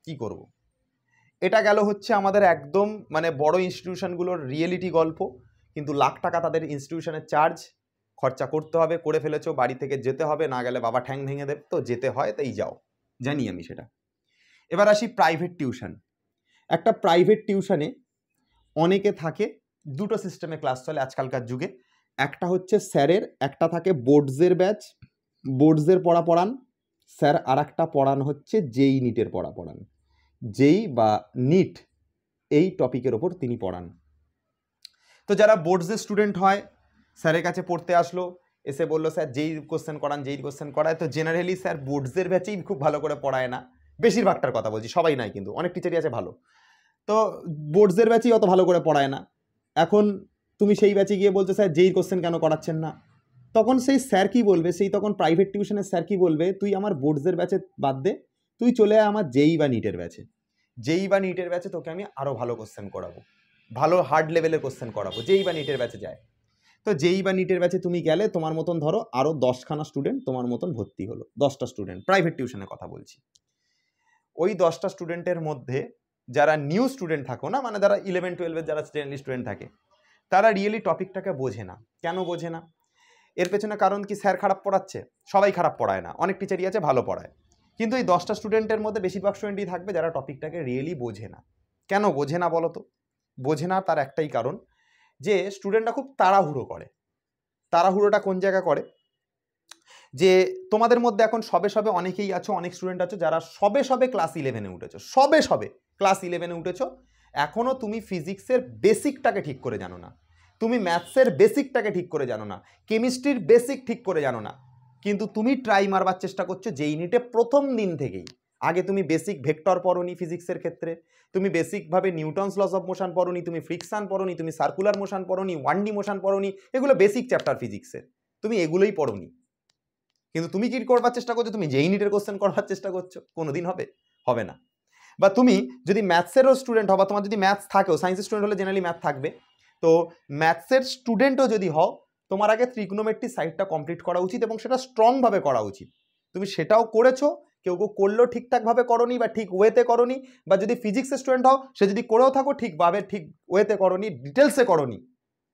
কি করব। এটা গেল হচ্ছে আমাদের একদম মানে বড় ইনস্টিটিউশনগুলোর রিয়েলিটি গল্প কিন্তু লাখ টাকা তাদের ইনস্টিটিউশনের চার্জ খরচা করতে হবে করে ফেলেছো বাড়ি থেকে যেতে হবে না গেলে বাবা ঠ্যাং ভেঙে দেবে তো যেতে হয় তাই যাও জানি আমি সেটা এবার আসি প্রাইভেট টিউশন একটা প্রাইভেট টিউশনে অনেকে থাকে দুটো সিস্টেমে ক্লাস চলে আজকালকার যুগে একটা হচ্ছে স্যারের একটা থাকে বোর্ডসের ব্যাচ বোর্ডসের পড়া পড়ান স্যার আর একটা পড়ান হচ্ছে যেই নিটের পড়া পড়ান যেই বা নিট এই টপিকের ওপর তিনি পড়ান তো যারা বোর্ডসের স্টুডেন্ট হয় স্যারের কাছে পড়তে আসলো এসে বললো স্যার যেই কোশ্চেন করান যেই কোশ্চেন করায় তো জেনারেলি স্যার বোর্ডসের ব্যাচেই খুব ভালো করে পড়ায় না বেশিরভাগটার কথা বলছি সবাই নয় কিন্তু অনেক টিচারই আছে ভালো তো বোর্ডসের ব্যাচেই অত ভালো করে পড়ায় না এখন তুমি সেই ব্যাচে গিয়ে বলছো স্যার যেই কোশ্চেন কেন করাচ্ছেন না তখন সেই স্যার কী বলবে সেই তখন প্রাইভেট টিউশনের স্যার কী বলবে তুই আমার বোর্ডসের ব্যাচে বাদ দে তুই চলে আয় আমার যেই বা নিটের ব্যাচে যেই বা নিটের ব্যাচে তোকে আমি আরও ভালো কোশ্চেন করাবো ভালো হার্ড লেভেলের কোশ্চেন করাবো যেই বা নিটের ব্যাচে যায় তো যেই বা নিটের ব্যাচে তুমি গেলে তোমার মতন ধরো আরও দশখানা স্টুডেন্ট তোমার মতন ভর্তি হলো দশটা স্টুডেন্ট প্রাইভেট টিউশনের কথা বলছি ওই দশটা স্টুডেন্টের মধ্যে যারা নিউ স্টুডেন্ট থাকো না মানে যারা ইলেভেন টুয়েলভের যারা স্টুডেন্ট থাকে তারা রিয়েলি টপিকটাকে বোঝে না কেন বোঝে না এর পেছনে কারণ কি স্যার খারাপ পড়াচ্ছে সবাই খারাপ পড়ায় না অনেক টিচারই আছে ভালো পড়ায় কিন্তু এই দশটা স্টুডেন্টের মধ্যে বেশিরভাগ স্টুডেন্টই থাকবে যারা টপিকটাকে রিয়েলি বোঝে না কেন বোঝে না বলো তো বোঝে না তার একটাই কারণ যে স্টুডেন্টরা খুব তাড়াহুড়ো করে তাড়াহুড়োটা কোন জায়গা করে যে তোমাদের মধ্যে এখন সবে সবে অনেকেই আছো অনেক স্টুডেন্ট আছো যারা সবে সবে ক্লাস ইলেভেনে উঠেছো সবে সবে ক্লাস ইলেভেনে উঠেছো এখনও তুমি ফিজিক্সের বেসিকটাকে ঠিক করে জানো না তুমি ম্যাথসের বেসিকটাকে ঠিক করে জানো না কেমিস্ট্রির বেসিক ঠিক করে জানো না কিন্তু তুমি ট্রাই মারবার চেষ্টা করছো যেই নিটে প্রথম দিন থেকেই আগে তুমি বেসিক ভেক্টর পড়নি ফিজিক্সের ক্ষেত্রে তুমি বেসিকভাবে নিউটনস লস অফ মোশন পড়নি তুমি ফ্রিকশান পড়নি তুমি সার্কুলার মোশন পড়নি ওয়ান ডি মোশন পড়নি এগুলো বেসিক চ্যাপ্টার ফিজিক্সের তুমি এগুলোই পড়নি কিন্তু তুমি কি করবার চেষ্টা করছো তুমি যেই নিটের কোশ্চেন করবার চেষ্টা করছো কোনো দিন হবে হবে না বা তুমি যদি ম্যাথসেরও স্টুডেন্ট হও বা তোমার যদি ম্যাথস থাকেও সায়েন্সের স্টুডেন্ট হলে জেনারেলি ম্যাথ থাকবে তো ম্যাথসের স্টুডেন্টও যদি হও তোমার আগে ত্রিকোণমেট্রি সাইডটা কমপ্লিট করা উচিত এবং সেটা স্ট্রংভাবে করা উচিত তুমি সেটাও করেছো কেউ কেউ করলেও ঠিকঠাকভাবে করনি বা ঠিক ওয়েতে করনি বা যদি ফিজিক্সের স্টুডেন্ট হও সে যদি করেও থাকো ঠিকভাবে ঠিক ওয়েতে করনি ডিটেলসে করনি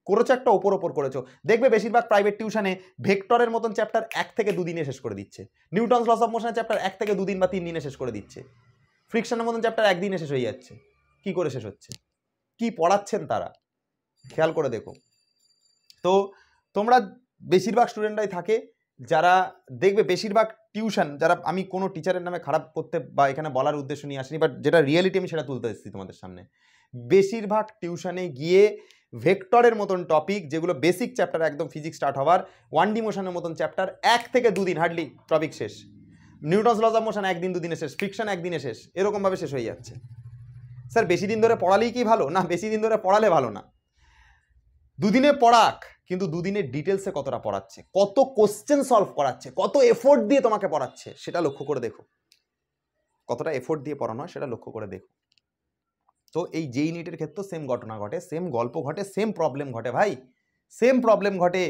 করেছো একটা ওপর ওপর করেছো দেখবে বেশিরভাগ প্রাইভেট টিউশনে ভেক্টরের মতন চ্যাপ্টার এক থেকে দুদিনে শেষ করে দিচ্ছে নিউটন্স লস অফ মোশনের চ্যাপ্টার এক থেকে দুদিন বা তিন দিনে শেষ করে দিচ্ছে ফ্রিকশনের মতন চ্যাপ্টার একদিনে শেষ হয়ে যাচ্ছে কি করে শেষ হচ্ছে কি পড়াচ্ছেন তারা খেয়াল করে দেখো তো তোমরা বেশিরভাগ স্টুডেন্টরাই থাকে যারা দেখবে বেশিরভাগ টিউশন যারা আমি কোনো টিচারের নামে খারাপ করতে বা এখানে বলার উদ্দেশ্য নিয়ে আসিনি বাট যেটা রিয়েলিটি আমি সেটা তুলতে এসেছি তোমাদের সামনে বেশিরভাগ টিউশনে গিয়ে ভেক্টরের মতন টপিক যেগুলো বেসিক চ্যাপ্টার একদম ফিজিক্স স্টার্ট হওয়ার ওয়ান ডিমোশনের মতন চ্যাপ্টার এক থেকে দুদিন হার্ডলি টপিক শেষ নিউটনস লজ অফ মোশন একদিন দুদিনে শেষ ফ্রিকশন একদিনে শেষ এরকমভাবে শেষ হয়ে যাচ্ছে স্যার বেশি দিন ধরে পড়ালেই কি ভালো না বেশি দিন ধরে পড়ালে ভালো না দুদিনে পড়াক কিন্তু দুদিনের ডিটেলসে কতটা পড়াচ্ছে কত কোশ্চেন সলভ করাচ্ছে কত এফোর্ট দিয়ে তোমাকে পড়াচ্ছে সেটা লক্ষ্য করে দেখো কতটা এফোর্ট দিয়ে পড়ানো হয় সেটা লক্ষ্য করে দেখো তো এই জেই নিটের ক্ষেত্রে সেম ঘটনা ঘটে সেম গল্প ঘটে সেম প্রবলেম ঘটে ভাই সেম প্রবলেম ঘটে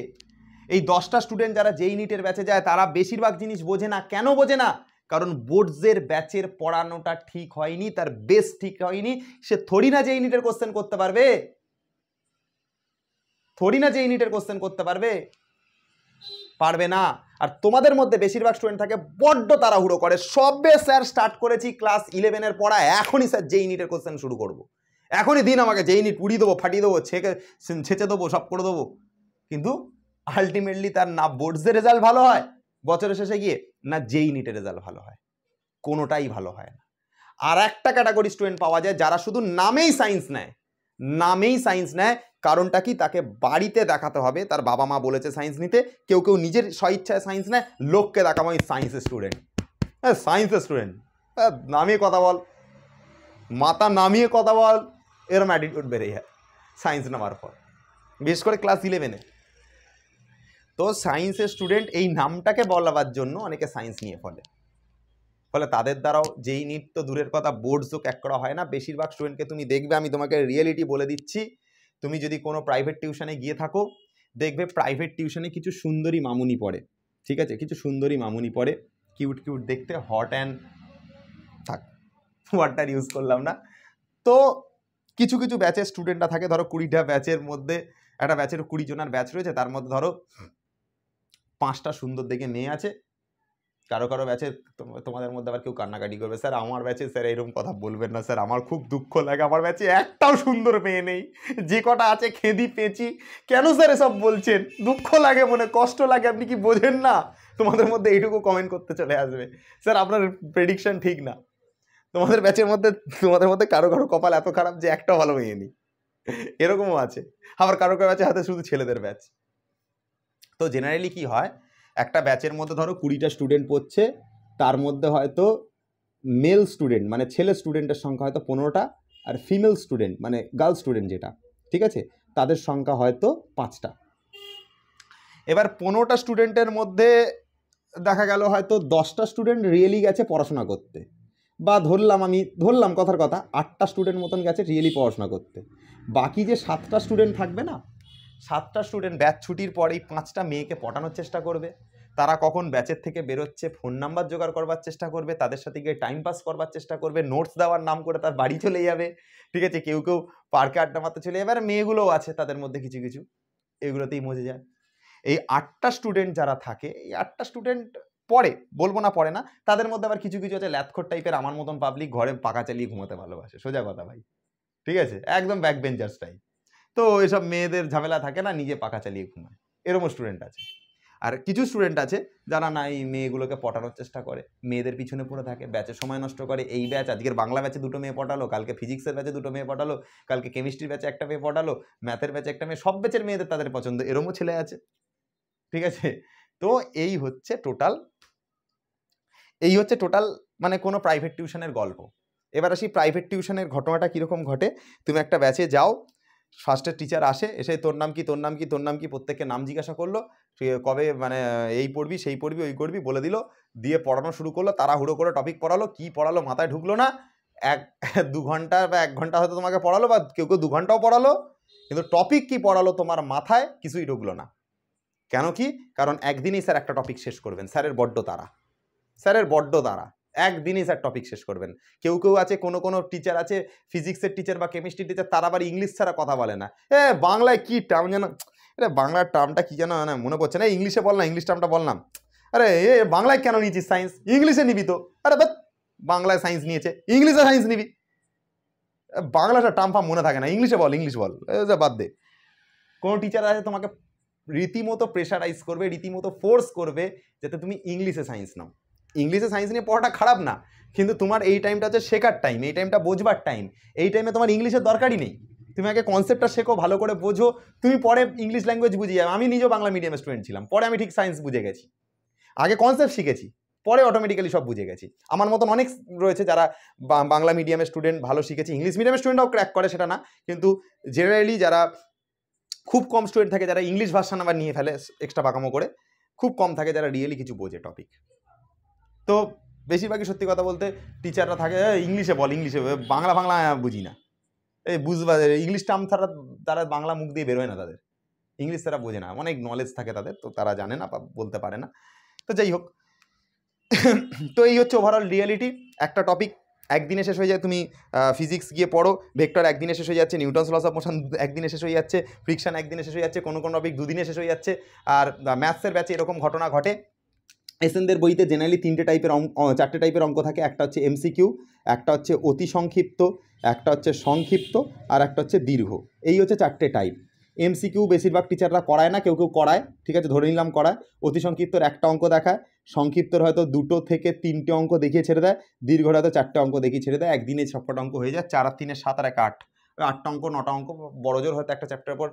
এই দশটা স্টুডেন্ট যারা যেই নিটের ব্যাচে যায় তারা বেশিরভাগ জিনিস বোঝে না কেন বোঝে না কারণ বোর্ডসের ব্যাচের পড়ানোটা ঠিক হয়নি তার বেস ঠিক হয়নি সে থরি না যে ইউনিটের কোশ্চেন করতে পারবে থরি না যে ইউনিটের কোশ্চেন করতে পারবে পারবে না আর তোমাদের মধ্যে বেশিরভাগ স্টুডেন্ট থাকে বড্ড তাড়াহুড়ো করে সবে স্যার স্টার্ট করেছি ক্লাস ইলেভেনের পড়া এখনই স্যার যে ইউনিটের কোশ্চেন শুরু করব। এখনই দিন আমাকে যে ইউনিট উড়িয়ে দেবো ফাটিয়ে দেবো ছেঁকে ছেঁচে দেবো সব করে দেবো কিন্তু আলটিমেটলি তার না বোর্ডসের রেজাল্ট ভালো হয় বছরের শেষে গিয়ে না যেই নিটের রেজাল্ট ভালো হয় কোনোটাই ভালো হয় না আর একটা ক্যাটাগরি স্টুডেন্ট পাওয়া যায় যারা শুধু নামেই সায়েন্স নেয় নামেই সায়েন্স নেয় কারণটা কি তাকে বাড়িতে দেখাতে হবে তার বাবা মা বলেছে সায়েন্স নিতে কেউ কেউ নিজের স্ব ইচ্ছায় সায়েন্স নেয় লোককে দেখাবো আমি সায়েন্সের স্টুডেন্ট হ্যাঁ সায়েন্সের স্টুডেন্ট হ্যাঁ নামিয়ে কথা বল মাতা নামিয়ে কথা বল এরম অ্যাটিটিউড বেড়ে যায় সায়েন্স নেওয়ার পর বিশেষ করে ক্লাস ইলেভেনে তো সায়েন্সের স্টুডেন্ট এই নামটাকে বলাবার জন্য অনেকে সায়েন্স নিয়ে ফলে ফলে তাদের দ্বারাও যেই নিট তো দূরের কথা বোর্ডসও ক্যাক করা হয় না বেশিরভাগ স্টুডেন্টকে তুমি দেখবে আমি তোমাকে রিয়েলিটি বলে দিচ্ছি তুমি যদি কোনো প্রাইভেট টিউশনে গিয়ে থাকো দেখবে প্রাইভেট টিউশনে কিছু সুন্দরী মামুনি পড়ে ঠিক আছে কিছু সুন্দরী মামুনি পড়ে কিউট কিউট দেখতে হট অ্যান্ড থাক ওয়ার্ডটার ইউজ করলাম না তো কিছু কিছু ব্যাচের স্টুডেন্টরা থাকে ধরো কুড়িটা ব্যাচের মধ্যে একটা ব্যাচের কুড়ি জনের ব্যাচ রয়েছে তার মধ্যে ধরো পাঁচটা সুন্দর দেখে নিয়ে আছে কারো কারো ব্যাচে তোমাদের মধ্যে আবার কেউ কান্নাকাটি করবে স্যার আমার ব্যাচে স্যার এরকম কথা বলবেন না স্যার আমার খুব দুঃখ লাগে আমার ব্যাচে একটাও সুন্দর মেয়ে নেই যে কটা আছে খেদি পেঁচি কেন স্যার এসব বলছেন দুঃখ লাগে মনে কষ্ট লাগে আপনি কি বোঝেন না তোমাদের মধ্যে এইটুকু কমেন্ট করতে চলে আসবে স্যার আপনার প্রেডিকশন ঠিক না তোমাদের ব্যাচের মধ্যে তোমাদের মধ্যে কারো কারো কপাল এত খারাপ যে একটা ভালো মেয়ে নেই এরকমও আছে আবার কারো কারো ব্যাচে হাতে শুধু ছেলেদের ব্যাচ তো জেনারেলি কি হয় একটা ব্যাচের মধ্যে ধরো কুড়িটা স্টুডেন্ট পড়ছে তার মধ্যে হয়তো মেল স্টুডেন্ট মানে ছেলে স্টুডেন্টের সংখ্যা হয়তো পনেরোটা আর ফিমেল স্টুডেন্ট মানে গার্ল স্টুডেন্ট যেটা ঠিক আছে তাদের সংখ্যা হয়তো পাঁচটা এবার পনেরোটা স্টুডেন্টের মধ্যে দেখা গেল হয়তো দশটা স্টুডেন্ট রিয়েলি গেছে পড়াশোনা করতে বা ধরলাম আমি ধরলাম কথার কথা আটটা স্টুডেন্ট মতন গেছে রিয়েলি পড়াশোনা করতে বাকি যে সাতটা স্টুডেন্ট থাকবে না সাতটা স্টুডেন্ট ব্যাচ ছুটির পরেই পাঁচটা মেয়েকে পটানোর চেষ্টা করবে তারা কখন ব্যাচের থেকে বেরোচ্ছে ফোন নাম্বার জোগাড় করবার চেষ্টা করবে তাদের সাথে গিয়ে টাইম পাস করবার চেষ্টা করবে নোটস দেওয়ার নাম করে তার বাড়ি চলে যাবে ঠিক আছে কেউ কেউ পার্কে আড্ডা মারতে চলে যাবে আর মেয়েগুলোও আছে তাদের মধ্যে কিছু কিছু এগুলোতেই মজে যায় এই আটটা স্টুডেন্ট যারা থাকে এই আটটা স্টুডেন্ট পড়ে বলবো না পড়ে না তাদের মধ্যে আবার কিছু কিছু আছে ল্যাথখোর টাইপের আমার মতন পাবলিক ঘরে পাকা চালিয়ে ঘুমাতে ভালোবাসে সোজা কথা ভাই ঠিক আছে একদম ব্যাক বেঞ্জার্স টাইপ তো এসব মেয়েদের ঝামেলা থাকে না নিজে পাকা চালিয়ে ঘুমায় এরকম স্টুডেন্ট আছে আর কিছু স্টুডেন্ট আছে যারা না এই মেয়েগুলোকে পটানোর চেষ্টা করে মেয়েদের পিছনে পড়ে থাকে ব্যাচের সময় নষ্ট করে এই ব্যাচ আজকের বাংলা ব্যাচে দুটো মেয়ে পটালো কালকে ফিজিক্সের ব্যাচে দুটো মেয়ে পটালো কালকে কেমিস্ট্রির ব্যাচে একটা মেয়ে পটালো ম্যাথের ব্যাচে একটা মেয়ে সব ব্যাচের মেয়েদের তাদের পছন্দ এরমও ছেলে আছে ঠিক আছে তো এই হচ্ছে টোটাল এই হচ্ছে টোটাল মানে কোনো প্রাইভেট টিউশনের গল্প এবার আসি প্রাইভেট টিউশনের ঘটনাটা কীরকম ঘটে তুমি একটা ব্যাচে যাও ফার্স্টের টিচার আসে এসে তোর নাম কি তোর নাম কি তোর নাম কি প্রত্যেককে নাম জিজ্ঞাসা করলো কবে মানে এই পড়বি সেই পড়বি ওই করবি বলে দিল দিয়ে পড়ানো শুরু করলো তারা হুড়ো করে টপিক পড়ালো কি পড়ালো মাথায় ঢুকলো না এক দু ঘন্টা বা এক ঘন্টা হয়তো তোমাকে পড়ালো বা কেউ কেউ দু ঘন্টাও পড়ালো কিন্তু টপিক কি পড়ালো তোমার মাথায় কিছুই ঢুকলো না কেন কি কারণ একদিনেই স্যার একটা টপিক শেষ করবেন স্যারের বড্ড তারা স্যারের বড্ড তারা একদিনই স্যার টপিক শেষ করবেন কেউ কেউ আছে কোনো কোনো টিচার আছে ফিজিক্সের টিচার বা কেমিস্ট্রির টিচার তারা আবার ইংলিশ ছাড়া কথা বলে না এ বাংলায় কী টার্ম যেন এটা বাংলার টার্মটা কী যেন না মনে পড়ছে না ইংলিশে বল না ইংলিশ টার্মটা বললাম আরে এ বাংলায় কেন নিয়েছিস সায়েন্স ইংলিশে নিবি তো আরে বাট বাংলায় সায়েন্স নিয়েছে ইংলিশে সায়েন্স নিবি বাংলাটা টার্ম ফার্ম মনে থাকে না ইংলিশে বল ইংলিশ বল বাদ দে কোনো টিচার আছে তোমাকে রীতিমতো প্রেশারাইজ করবে রীতিমতো ফোর্স করবে যাতে তুমি ইংলিশে সায়েন্স নাও ইংলিশে সায়েন্স নিয়ে পড়াটা খারাপ না কিন্তু তোমার এই টাইমটা হচ্ছে শেখার টাইম এই টাইমটা বোঝবার টাইম এই টাইমে তোমার ইংলিশের দরকারই নেই তুমি আগে কনসেপ্টটা শেখো ভালো করে বোঝো তুমি পরে ইংলিশ ল্যাঙ্গুয়েজ বুঝে যাবে আমি নিজেও বাংলা মিডিয়ামের স্টুডেন্ট ছিলাম পরে আমি ঠিক সায়েন্স বুঝে গেছি আগে কনসেপ্ট শিখেছি পরে অটোমেটিক্যালি সব বুঝে গেছি আমার মতন অনেক রয়েছে যারা বাংলা মিডিয়ামের স্টুডেন্ট ভালো শিখেছে ইংলিশ মিডিয়ামের স্টুডেন্টরাও ক্র্যাক করে সেটা না কিন্তু জেনারেলি যারা খুব কম স্টুডেন্ট থাকে যারা ইংলিশ ভাষা নাম্বার নিয়ে ফেলে এক্সট্রা পাকামো করে খুব কম থাকে যারা রিয়েলি কিছু বোঝে টপিক তো বেশিরভাগই সত্যি কথা বলতে টিচাররা থাকে ইংলিশে বল ইংলিশে বাংলা বাংলা বুঝি না এই বুঝবা ইংলিশ টার্ম ছাড়া তারা বাংলা মুখ দিয়ে বেরোয় না তাদের ইংলিশ তারা বোঝে না অনেক নলেজ থাকে তাদের তো তারা জানে না বা বলতে পারে না তো যাই হোক তো এই হচ্ছে ওভারঅল রিয়ালিটি একটা টপিক একদিনে শেষ হয়ে যায় তুমি ফিজিক্স গিয়ে পড়ো ভেক্টর একদিনে শেষ হয়ে যাচ্ছে নিউটনস লস অফ মোশন একদিনে শেষ হয়ে যাচ্ছে ফ্রিকশান একদিনে শেষ হয়ে যাচ্ছে কোনো কোনো টপিক দুদিনে শেষ হয়ে যাচ্ছে আর ম্যাথসের ব্যাচে এরকম ঘটনা ঘটে এসএনদের বইতে জেনারেলি তিনটে টাইপের অঙ্ক চারটে টাইপের অঙ্ক থাকে একটা হচ্ছে এমসিকিউ একটা হচ্ছে অতি সংক্ষিপ্ত একটা হচ্ছে সংক্ষিপ্ত আর একটা হচ্ছে দীর্ঘ এই হচ্ছে চারটে টাইপ এমসিকিউ বেশিরভাগ টিচাররা করায় না কেউ কেউ করায় ঠিক আছে ধরে নিলাম করায় অতি সংক্ষিপ্তর একটা অঙ্ক দেখায় সংক্ষিপ্তর হয়তো দুটো থেকে তিনটে অঙ্ক দেখিয়ে ছেড়ে দেয় দীর্ঘ হয়তো চারটে অঙ্ক দেখিয়ে ছেড়ে দেয় একদিনে সবকটা অঙ্ক হয়ে যায় চার আর তিনে সাত আর এক আট আটটা অঙ্ক নটা অঙ্ক বড় জোর হয়তো একটা চ্যাপ্টারের পর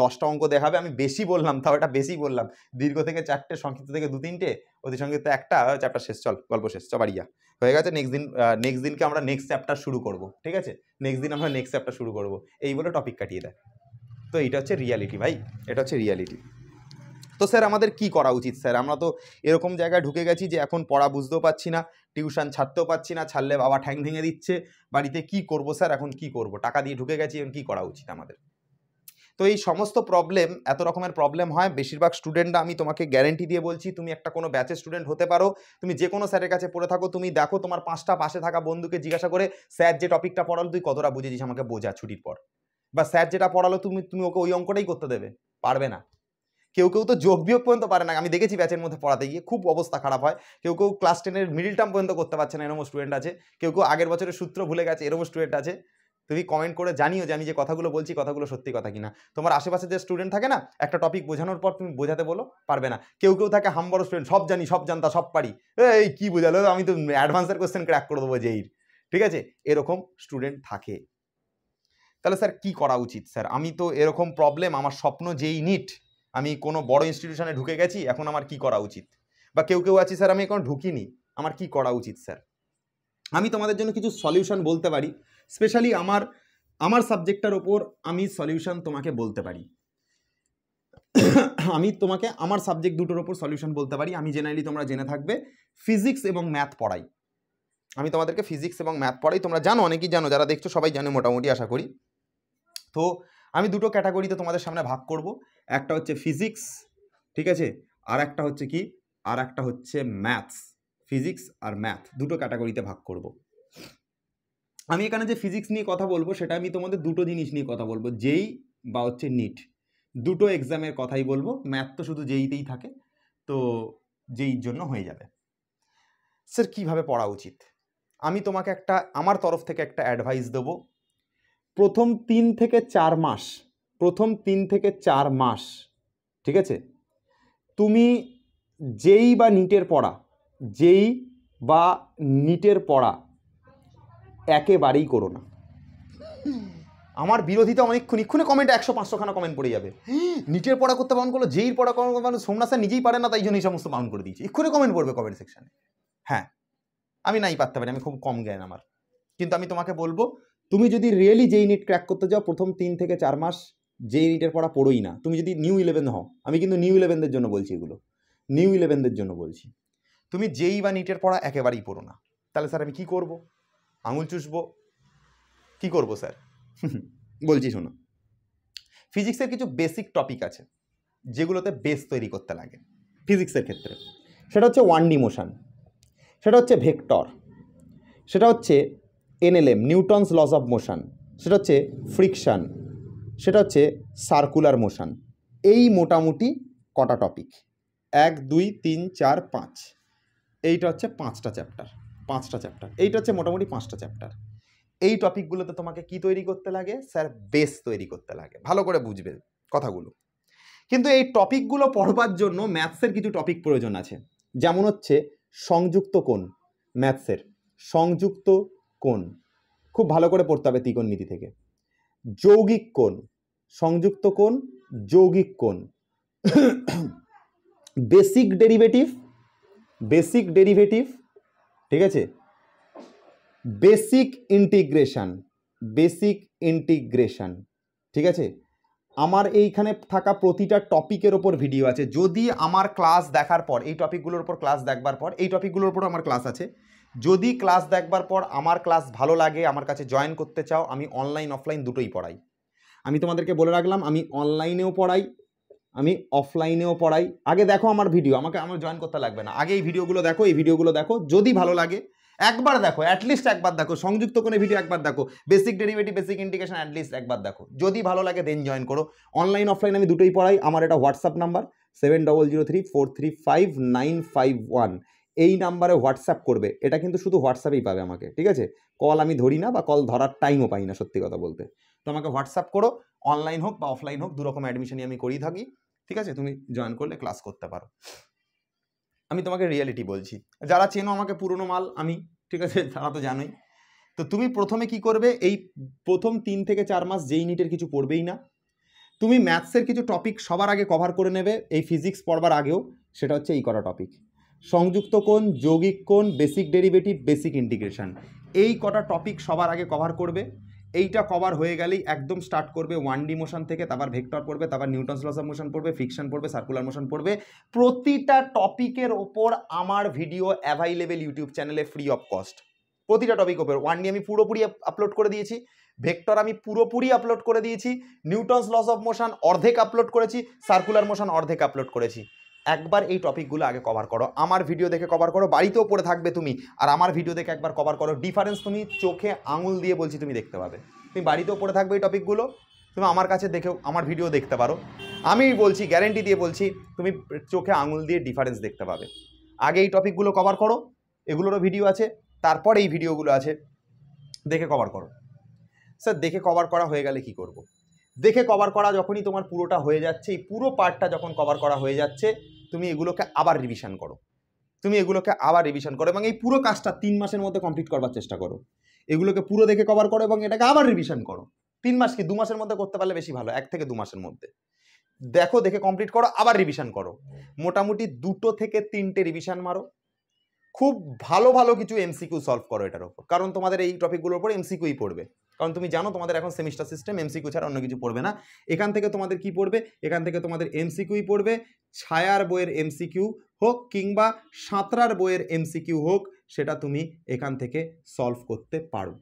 দশটা অঙ্ক দেখাবে আমি বেশি বললাম তাও এটা বেশি বললাম দীর্ঘ থেকে চারটে সংক্ষিপ্ত থেকে দু তিনটে অতি সংক্ষিপ্ত একটা চ্যাপ্টার শেষ চল গল্প শেষ চবাড়িয়া হয়ে গেছে নেক্সট দিন নেক্সট দিনকে আমরা নেক্সট চ্যাপ্টার শুরু করব ঠিক আছে নেক্সট দিন আমরা নেক্সট চ্যাপ্টার শুরু করব এই বলে টপিক কাটিয়ে দেয় তো এটা হচ্ছে রিয়ালিটি ভাই এটা হচ্ছে রিয়ালিটি তো স্যার আমাদের কি করা উচিত স্যার আমরা তো এরকম জায়গায় ঢুকে গেছি যে এখন পড়া বুঝতেও পাচ্ছি না টিউশন ছাড়তেও পাচ্ছি না ছাড়লে বাবা ঠ্যাং ভেঙে দিচ্ছে বাড়িতে কি করব স্যার এখন কি করব টাকা দিয়ে ঢুকে গেছি এখন কি করা উচিত আমাদের তো এই সমস্ত প্রবলেম এত রকমের প্রবলেম হয় বেশিরভাগ স্টুডেন্টরা আমি তোমাকে গ্যারেন্টি দিয়ে বলছি তুমি একটা কোনো ব্যাচের স্টুডেন্ট হতে পারো তুমি যে কোনো স্যারের কাছে পড়ে থাকো তুমি দেখো তোমার পাঁচটা পাশে থাকা বন্ধুকে জিজ্ঞাসা করে স্যার যে টপিকটা পড়ালো তুই কতটা বুঝেছিস আমাকে বোঝা ছুটির পর বা স্যার যেটা পড়ালো তুমি তুমি ওকে ওই অঙ্কটাই করতে দেবে পারবে না কেউ কেউ তো যোগ বিয়োগ পর্যন্ত পারে না আমি দেখেছি ব্যাচের মধ্যে পড়াতে গিয়ে খুব অবস্থা খারাপ হয় কেউ কেউ ক্লাস টেনের মিডিল টার্ম পর্যন্ত করতে পারছে না এরকম স্টুডেন্ট আছে কেউ কেউ আগের বছরের সূত্র ভুলে গেছে এরকম স্টুডেন্ট আছে তুমি কমেন্ট করে জানিও যে আমি যে কথাগুলো বলছি কথাগুলো সত্যি কথা কিনা তোমার আশেপাশে যে স্টুডেন্ট থাকে না একটা টপিক বোঝানোর পর তুমি বোঝাতে বলো পারবে না কেউ কেউ থাকে হাম বড় স্টুডেন্ট সব জানি সব জানতা সব পারি এই কী বোঝালো আমি তো অ্যাডভান্সের কোয়েশ্চেন ক্র্যাক করে দেবো জেইর ঠিক আছে এরকম স্টুডেন্ট থাকে তাহলে স্যার কি করা উচিত স্যার আমি তো এরকম প্রবলেম আমার স্বপ্ন যেই নিট আমি কোনো বড় ইনস্টিটিউশনে ঢুকে গেছি এখন আমার কি করা উচিত বা কেউ কেউ আছে স্যার আমি এখন ঢুকিনি আমার কি করা উচিত স্যার আমি তোমাদের জন্য কিছু সলিউশন বলতে পারি স্পেশালি আমার আমার সাবজেক্টটার ওপর আমি সলিউশন তোমাকে বলতে পারি আমি তোমাকে আমার সাবজেক্ট দুটোর ওপর সলিউশন বলতে পারি আমি জেনারেলি তোমরা জেনে থাকবে ফিজিক্স এবং ম্যাথ পড়াই আমি তোমাদেরকে ফিজিক্স এবং ম্যাথ পড়াই তোমরা জানো অনেকেই জানো যারা দেখছো সবাই জানো মোটামুটি আশা করি তো আমি দুটো ক্যাটাগরিতে তোমাদের সামনে ভাগ করব একটা হচ্ছে ফিজিক্স ঠিক আছে আর একটা হচ্ছে কি আর একটা হচ্ছে ম্যাথস ফিজিক্স আর ম্যাথ দুটো ক্যাটাগরিতে ভাগ করব আমি এখানে যে ফিজিক্স নিয়ে কথা বলবো সেটা আমি তোমাদের দুটো জিনিস নিয়ে কথা বলবো যেই বা হচ্ছে নিট দুটো এক্সামের কথাই বলবো ম্যাথ তো শুধু যেইতেই থাকে তো যেইর জন্য হয়ে যাবে স্যার কীভাবে পড়া উচিত আমি তোমাকে একটা আমার তরফ থেকে একটা অ্যাডভাইস দেবো প্রথম তিন থেকে চার মাস প্রথম তিন থেকে চার মাস ঠিক আছে তুমি যেই বা নিটের পড়া যেই বা নিটের পড়া একেবারেই করো না আমার বিরোধিতা অনেকক্ষণ এক্ষুনি কমেন্ট একশো পাঁচশোখানা কমেন্ট পড়ে যাবে নিটের পড়া করতে বারণ করলো যেই পড়া করতে মানে সোমনাথ স্যার নিজেই পারে না তাই জন্য এই সমস্ত পালন করে দিয়েছি এক্ষুনি কমেন্ট পড়বে কমেন্ট সেকশানে হ্যাঁ আমি নাই পারতে পারি আমি খুব কম জ্ঞান আমার কিন্তু আমি তোমাকে বলবো তুমি যদি রিয়েলি যেই নিট ক্র্যাক করতে যাও প্রথম তিন থেকে চার মাস যে ইউনিটের পড়া পড়োই না তুমি যদি নিউ ইলেভেন হও আমি কিন্তু নিউ ইলেভেনদের জন্য বলছি এগুলো নিউ ইলেভেনদের জন্য বলছি তুমি যেই বা নিটের পড়া একেবারেই পড়ো না তাহলে স্যার আমি কি করব আঙুল চুষব কি করব স্যার বলছি শোনো ফিজিক্সের কিছু বেসিক টপিক আছে যেগুলোতে বেস তৈরি করতে লাগে ফিজিক্সের ক্ষেত্রে সেটা হচ্ছে ওয়ান ডি মোশন সেটা হচ্ছে ভেক্টর সেটা হচ্ছে NLM Newton's laws of motion সেটা হচ্ছে ফ্রিকশান সেটা হচ্ছে সার্কুলার মোশান এই মোটামুটি কটা টপিক এক দুই তিন চার পাঁচ এইটা হচ্ছে পাঁচটা চ্যাপ্টার পাঁচটা চ্যাপ্টার এইটা হচ্ছে মোটামুটি পাঁচটা চ্যাপ্টার এই টপিকগুলোতে তোমাকে কি তৈরি করতে লাগে স্যার বেস তৈরি করতে লাগে ভালো করে বুঝবে কথাগুলো কিন্তু এই টপিকগুলো পড়বার জন্য ম্যাথসের কিছু টপিক প্রয়োজন আছে যেমন হচ্ছে সংযুক্ত কোন ম্যাথসের সংযুক্ত কোণ খুব ভালো করে পড়তে হবে নীতি থেকে যৌগিক কোণ সংযুক্ত কোণ যৌগিক কোণ বেসিক ডেরিভেটিভ বেসিক ডেরিভেটিভ ঠিক আছে বেসিক ইন্টিগ্রেশন বেসিক ইন্টিগ্রেশন ঠিক আছে আমার এইখানে থাকা প্রতিটা টপিকের ওপর ভিডিও আছে যদি আমার ক্লাস দেখার পর এই টপিকগুলোর ওপর ক্লাস দেখবার পর এই টপিকগুলোর ওপর আমার ক্লাস আছে যদি ক্লাস দেখবার পর আমার ক্লাস ভালো লাগে আমার কাছে জয়েন করতে চাও আমি অনলাইন অফলাইন দুটোই পড়াই আমি তোমাদেরকে বলে রাখলাম আমি অনলাইনেও পড়াই আমি অফলাইনেও পড়াই আগে দেখো আমার ভিডিও আমাকে আমার জয়েন করতে লাগবে না আগে এই ভিডিওগুলো দেখো এই ভিডিওগুলো দেখো যদি ভালো লাগে একবার দেখো অ্যাটলিস্ট একবার দেখো সংযুক্ত কোনো ভিডিও একবার দেখো basic derivative basic indication at least একবার দেখো যদি ভালো লাগে দেন জয়েন করো অনলাইন অফলাইন আমি দুটোই পড়াই আমার এটা WhatsApp number seven double zero three four three five nine five one এই নাম্বারে হোয়াটসঅ্যাপ করবে এটা কিন্তু শুধু হোয়াটসঅ্যাপেই পাবে আমাকে ঠিক আছে কল আমি ধরি না বা কল ধরার টাইমও পাই না সত্যি কথা বলতে তো আমাকে হোয়াটসঅ্যাপ করো অনলাইন হোক বা অফলাইন হোক দুরকম অ্যাডমিশনই আমি করিয়ে থাকি ঠিক আছে তুমি জয়েন করলে ক্লাস করতে পারো আমি তোমাকে রিয়ালিটি বলছি যারা চেনো আমাকে পুরনো মাল আমি ঠিক আছে তারা তো জানোই তো তুমি প্রথমে কি করবে এই প্রথম তিন থেকে চার মাস যেই নিটের কিছু পড়বেই না তুমি ম্যাথসের কিছু টপিক সবার আগে কভার করে নেবে এই ফিজিক্স পড়বার আগেও সেটা হচ্ছে এই করা টপিক সংযুক্ত কোণ যৌগিক কোণ বেসিক ডেরিভেটিভ বেসিক ইন্টিগ্রেশন এই কটা টপিক সবার আগে কভার করবে এইটা কভার হয়ে গেলেই একদম স্টার্ট করবে ওয়ান ডি মোশন থেকে তারপর ভেক্টর পড়বে তারপর নিউটনস লস অফ মোশন পড়বে ফিকশন পড়বে সার্কুলার মোশন পড়বে প্রতিটা টপিকের ওপর আমার ভিডিও অ্যাভাইলেবেল ইউটিউব চ্যানেলে ফ্রি অফ কস্ট প্রতিটা টপিক ওপর ওয়ান ডি আমি পুরোপুরি আপলোড করে দিয়েছি ভেক্টর আমি পুরোপুরি আপলোড করে দিয়েছি নিউটনস লস অফ মোশন অর্ধেক আপলোড করেছি সার্কুলার মোশন অর্ধেক আপলোড করেছি একবার এই টপিকগুলো আগে কভার করো আমার ভিডিও দেখে কভার করো বাড়িতেও পড়ে থাকবে তুমি আর আমার ভিডিও দেখে একবার কভার করো ডিফারেন্স তুমি চোখে আঙুল দিয়ে বলছি তুমি দেখতে পাবে তুমি বাড়িতেও পড়ে থাকবে এই টপিকগুলো তুমি আমার কাছে দেখেও আমার ভিডিও দেখতে পারো আমি বলছি গ্যারেন্টি দিয়ে বলছি তুমি চোখে আঙুল দিয়ে ডিফারেন্স দেখতে পাবে আগে এই টপিকগুলো কভার করো এগুলোরও ভিডিও আছে তারপর এই ভিডিওগুলো আছে দেখে কভার করো স্যার দেখে কভার করা হয়ে গেলে কি করব। দেখে কভার করা যখনই তোমার পুরোটা হয়ে যাচ্ছে এই পুরো পার্টটা যখন কভার করা হয়ে যাচ্ছে তুমি এগুলোকে আবার রিভিশন করো তুমি এগুলোকে আবার রিভিশন করো এবং এই পুরো কাজটা তিন মাসের মধ্যে কমপ্লিট করবার চেষ্টা করো এগুলোকে পুরো দেখে কভার করো এবং এটাকে আবার রিভিশন করো তিন মাস কি দু মাসের মধ্যে করতে পারলে বেশি ভালো এক থেকে দু মাসের মধ্যে দেখো দেখে কমপ্লিট করো আবার রিভিশন করো মোটামুটি দুটো থেকে তিনটে রিভিশন মারো খুব ভালো ভালো কিছু এমসিকিউ সলভ করো এটার ওপর কারণ তোমাদের এই টপিকগুলোর ওপর এমসিকিউই পড়বে কারণ তুমি জানো তোমাদের এখন সেমিস্টার সিস্টেম এমসিকিউ ছাড়া অন্য কিছু পড়বে না এখান থেকে তোমাদের কি পড়বে এখান থেকে তোমাদের এমসিকিউই পড়বে ছায়ার বইয়ের এমসিকিউ হোক কিংবা সাঁতরার বইয়ের এমসিকিউ হোক সেটা তুমি এখান থেকে সলভ করতে পারো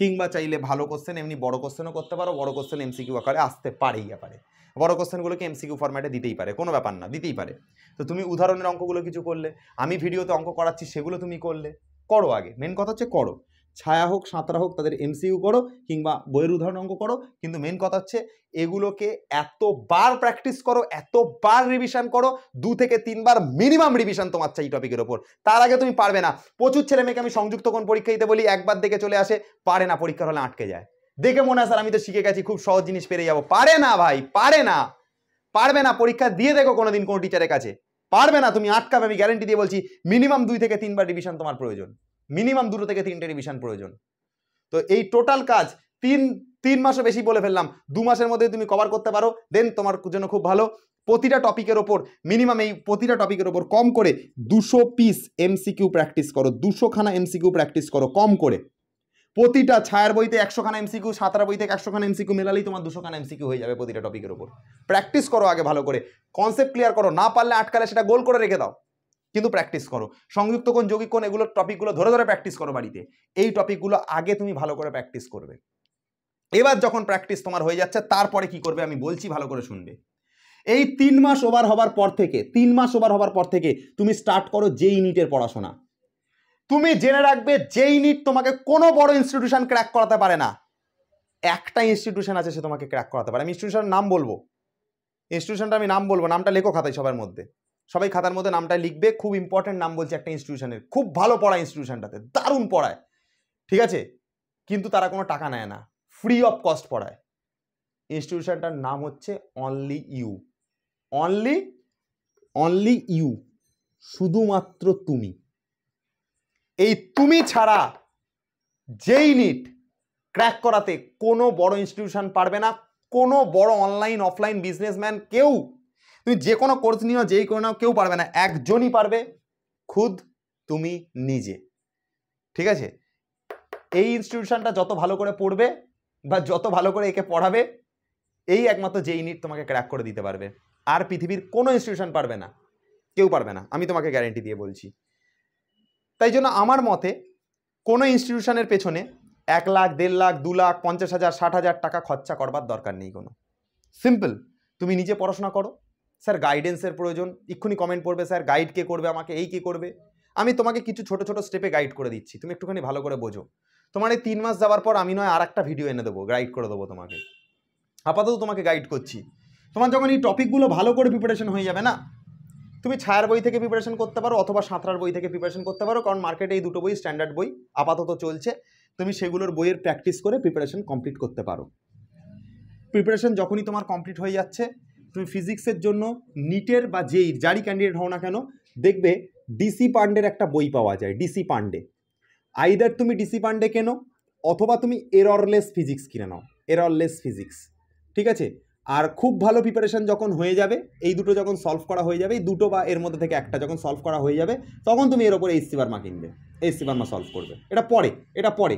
কিংবা চাইলে ভালো কোশ্চেন এমনি বড় কোশ্চেনও করতে পারো বড় কোশ্চেন এমসিকিউ আকারে আসতে পারেই আকারে বড় কোশ্চেনগুলোকে এমসিকিউ ফরম্যাটে দিতেই পারে কোনো ব্যাপার না দিতেই পারে তো তুমি উদাহরণের অঙ্কগুলো কিছু করলে আমি ভিডিওতে অঙ্ক করাচ্ছি সেগুলো তুমি করলে করো আগে মেন কথা হচ্ছে করো ছায়া হোক সাঁতরা হোক তাদের এমসিউ করো কিংবা বইয়ের উদাহরণ অঙ্ক করো কিন্তু মেন কথা হচ্ছে এগুলোকে এতবার প্র্যাকটিস করো এতবার রিভিশন করো দু থেকে তিনবার মিনিমাম রিভিশন তোমার চাই টপিকের ওপর তার আগে তুমি পারবে না প্রচুর ছেলে মেয়েকে আমি সংযুক্ত কোন পরীক্ষা দিতে বলি একবার দেখে চলে আসে পারে না পরীক্ষার হলে আটকে যায় দেখে মনে হয় স্যার আমি তো শিখে গেছি খুব সহজ জিনিস পেরে যাবো পারে না ভাই পারে না পারবে না পরীক্ষা দিয়ে দেখো কোনোদিন কোনো টিচারের কাছে পারবে না তুমি আটকাবে আমি গ্যারেন্টি দিয়ে বলছি মিনিমাম দুই থেকে তিনবার রিভিশন তোমার প্রয়োজন মিনিমাম দুটো থেকে তিনটে রিভিশন প্রয়োজন তো এই টোটাল কাজ তিন তিন মাসও বেশি বলে ফেললাম দু মাসের মধ্যে তুমি কভার করতে পারো দেন তোমার জন্য খুব ভালো প্রতিটা টপিকের ওপর মিনিমাম এই প্রতিটা টপিকের ওপর কম করে দুশো পিস এমসিকিউ প্র্যাকটিস করো দুশোখানা এমসিকিউ প্র্যাকটিস করো কম করে প্রতিটা ছায়ার বইতে একশোখানা এমসিকিউ সাঁতারা বই থেকে একশোখানা এমসিকিউ মেলালেই তোমার দুশোখানা এমসিকিউ হয়ে যাবে প্রতিটা টপিকের ওপর প্র্যাকটিস করো আগে ভালো করে কনসেপ্ট ক্লিয়ার করো না পারলে আটকালে সেটা গোল করে রেখে দাও কিন্তু প্র্যাকটিস করো সংযুক্ত কোন যৌগিক কোন এগুলো টপিকগুলো ধরে ধরে প্র্যাকটিস করো বাড়িতে এই টপিকগুলো আগে তুমি ভালো করে প্র্যাকটিস করবে এবার যখন প্র্যাকটিস তোমার হয়ে যাচ্ছে তারপরে কি করবে আমি বলছি ভালো করে শুনবে এই তিন মাস ওভার হবার পর থেকে তিন মাস ওভার হবার পর থেকে তুমি স্টার্ট করো যে ইউনিটের পড়াশোনা তুমি জেনে রাখবে যে ইউনিট তোমাকে কোনো বড় ইনস্টিটিউশন ক্র্যাক করাতে পারে না একটা ইনস্টিটিউশন আছে সে তোমাকে ক্র্যাক করাতে পারে আমি ইনস্টিটিউশনের নাম বলবো ইনস্টিটিউশনটা আমি নাম বলবো নামটা লেখো খাতাই সবার মধ্যে সবাই খাতার মধ্যে নামটা লিখবে খুব ইম্পর্টেন্ট নাম বলছে একটা ইনস্টিটিউশনের খুব ভালো পড়ায় ইনস্টিটিউশনটাতে দারুণ পড়ায় ঠিক আছে কিন্তু তারা কোনো টাকা নেয় না ফ্রি অফ কস্ট পড়ায় ইনস্টিটিউশনটার নাম হচ্ছে only you only only you শুধুমাত্র তুমি এই তুমি ছাড়া যেই নিট ক্র্যাক করাতে কোনো বড় ইনস্টিটিউশন পারবে না কোনো বড় অনলাইন অফলাইন বিজনেসম্যান কেউ তুমি যে কোনো কোর্স নিও যেই কোনো নাও কেউ পারবে না একজনই পারবে খুদ তুমি নিজে ঠিক আছে এই ইনস্টিটিউশনটা যত ভালো করে পড়বে বা যত ভালো করে একে পড়াবে এই একমাত্র যে ইউনিট তোমাকে ক্র্যাক করে দিতে পারবে আর পৃথিবীর কোনো ইনস্টিটিউশন পারবে না কেউ পারবে না আমি তোমাকে গ্যারেন্টি দিয়ে বলছি তাই জন্য আমার মতে কোনো ইনস্টিটিউশনের পেছনে এক লাখ দেড় লাখ দু লাখ পঞ্চাশ হাজার ষাট হাজার টাকা খরচা করবার দরকার নেই কোনো সিম্পল তুমি নিজে পড়াশোনা করো স্যার গাইডেন্সের প্রয়োজন এক্ষুনি কমেন্ট পড়বে স্যার গাইড কে করবে আমাকে এই কে করবে আমি তোমাকে কিছু ছোট ছোট স্টেপে গাইড করে দিচ্ছি তুমি একটুখানি ভালো করে বোঝো তোমার এই তিন মাস যাওয়ার পর আমি নয় আর একটা ভিডিও এনে দেবো গাইড করে দেবো তোমাকে আপাতত তোমাকে গাইড করছি তোমার যখন এই টপিকগুলো ভালো করে প্রিপারেশন হয়ে যাবে না তুমি ছায়ার বই থেকে প্রিপারেশন করতে পারো অথবা সাঁতরার বই থেকে প্রিপারেশন করতে পারো কারণ মার্কেটে এই দুটো বই স্ট্যান্ডার্ড বই আপাতত চলছে তুমি সেগুলোর বইয়ের প্র্যাকটিস করে প্রিপারেশন কমপ্লিট করতে পারো প্রিপারেশন যখনই তোমার কমপ্লিট হয়ে যাচ্ছে তুমি ফিজিক্সের জন্য নিটের বা জেইর যারই ক্যান্ডিডেট হও না কেন দেখবে ডিসি পান্ডের একটা বই পাওয়া যায় ডিসি পান্ডে আইদার তুমি ডিসি পান্ডে কেনো অথবা তুমি এররলেস ফিজিক্স কিনে নাও এররলেস ফিজিক্স ঠিক আছে আর খুব ভালো প্রিপারেশান যখন হয়ে যাবে এই দুটো যখন সলভ করা হয়ে যাবে এই দুটো বা এর মধ্যে থেকে একটা যখন সলভ করা হয়ে যাবে তখন তুমি এর ওপরে এইচসি বার্মা কিনবে এইচসি বার্মা সলভ করবে এটা পরে এটা পরে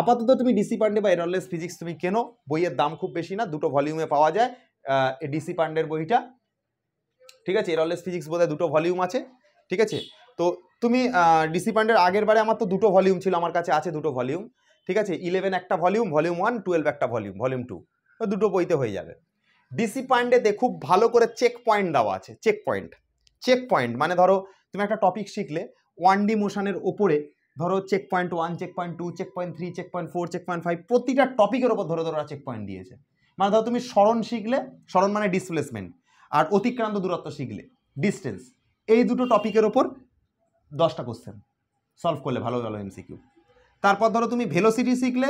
আপাতত তুমি ডিসি পান্ডে বা এরলেস ফিজিক্স তুমি কেনো বইয়ের দাম খুব বেশি না দুটো ভলিউমে পাওয়া যায় ডিসি পান্ডের বইটা ঠিক আছে এরলেস ফিজিক্স বোধহয় দুটো ভলিউম আছে ঠিক আছে তো তুমি ডিসি পান্ডের আগের বারে আমার তো দুটো ভলিউম ছিল আমার কাছে আছে দুটো ভলিউম ঠিক আছে ইলেভেন একটা ভলিউম ভলিউম ওয়ান টুয়েলভ একটা ভলিউম ভলিউম টু দুটো বইতে হয়ে যাবে ডিসি পান্ডেতে খুব ভালো করে চেক পয়েন্ট দেওয়া আছে চেক পয়েন্ট চেক পয়েন্ট মানে ধরো তুমি একটা টপিক শিখলে ওয়ান ডি মোশনের ওপরে ধরো check point one check point two check point three check point four check point five প্রতিটা টপিকের ওপর ধরো ধরো চেক পয়েন্ট দিয়েছে মানে ধরো তুমি স্মরণ শিখলে স্মরণ মানে ডিসপ্লেসমেন্ট আর অতিক্রান্ত দূরত্ব শিখলে ডিস্টেন্স এই দুটো টপিকের ওপর দশটা কোশ্চেন সলভ করলে ভালো ভালো এমসিকিউ তারপর ধরো তুমি ভেলোসিটি শিখলে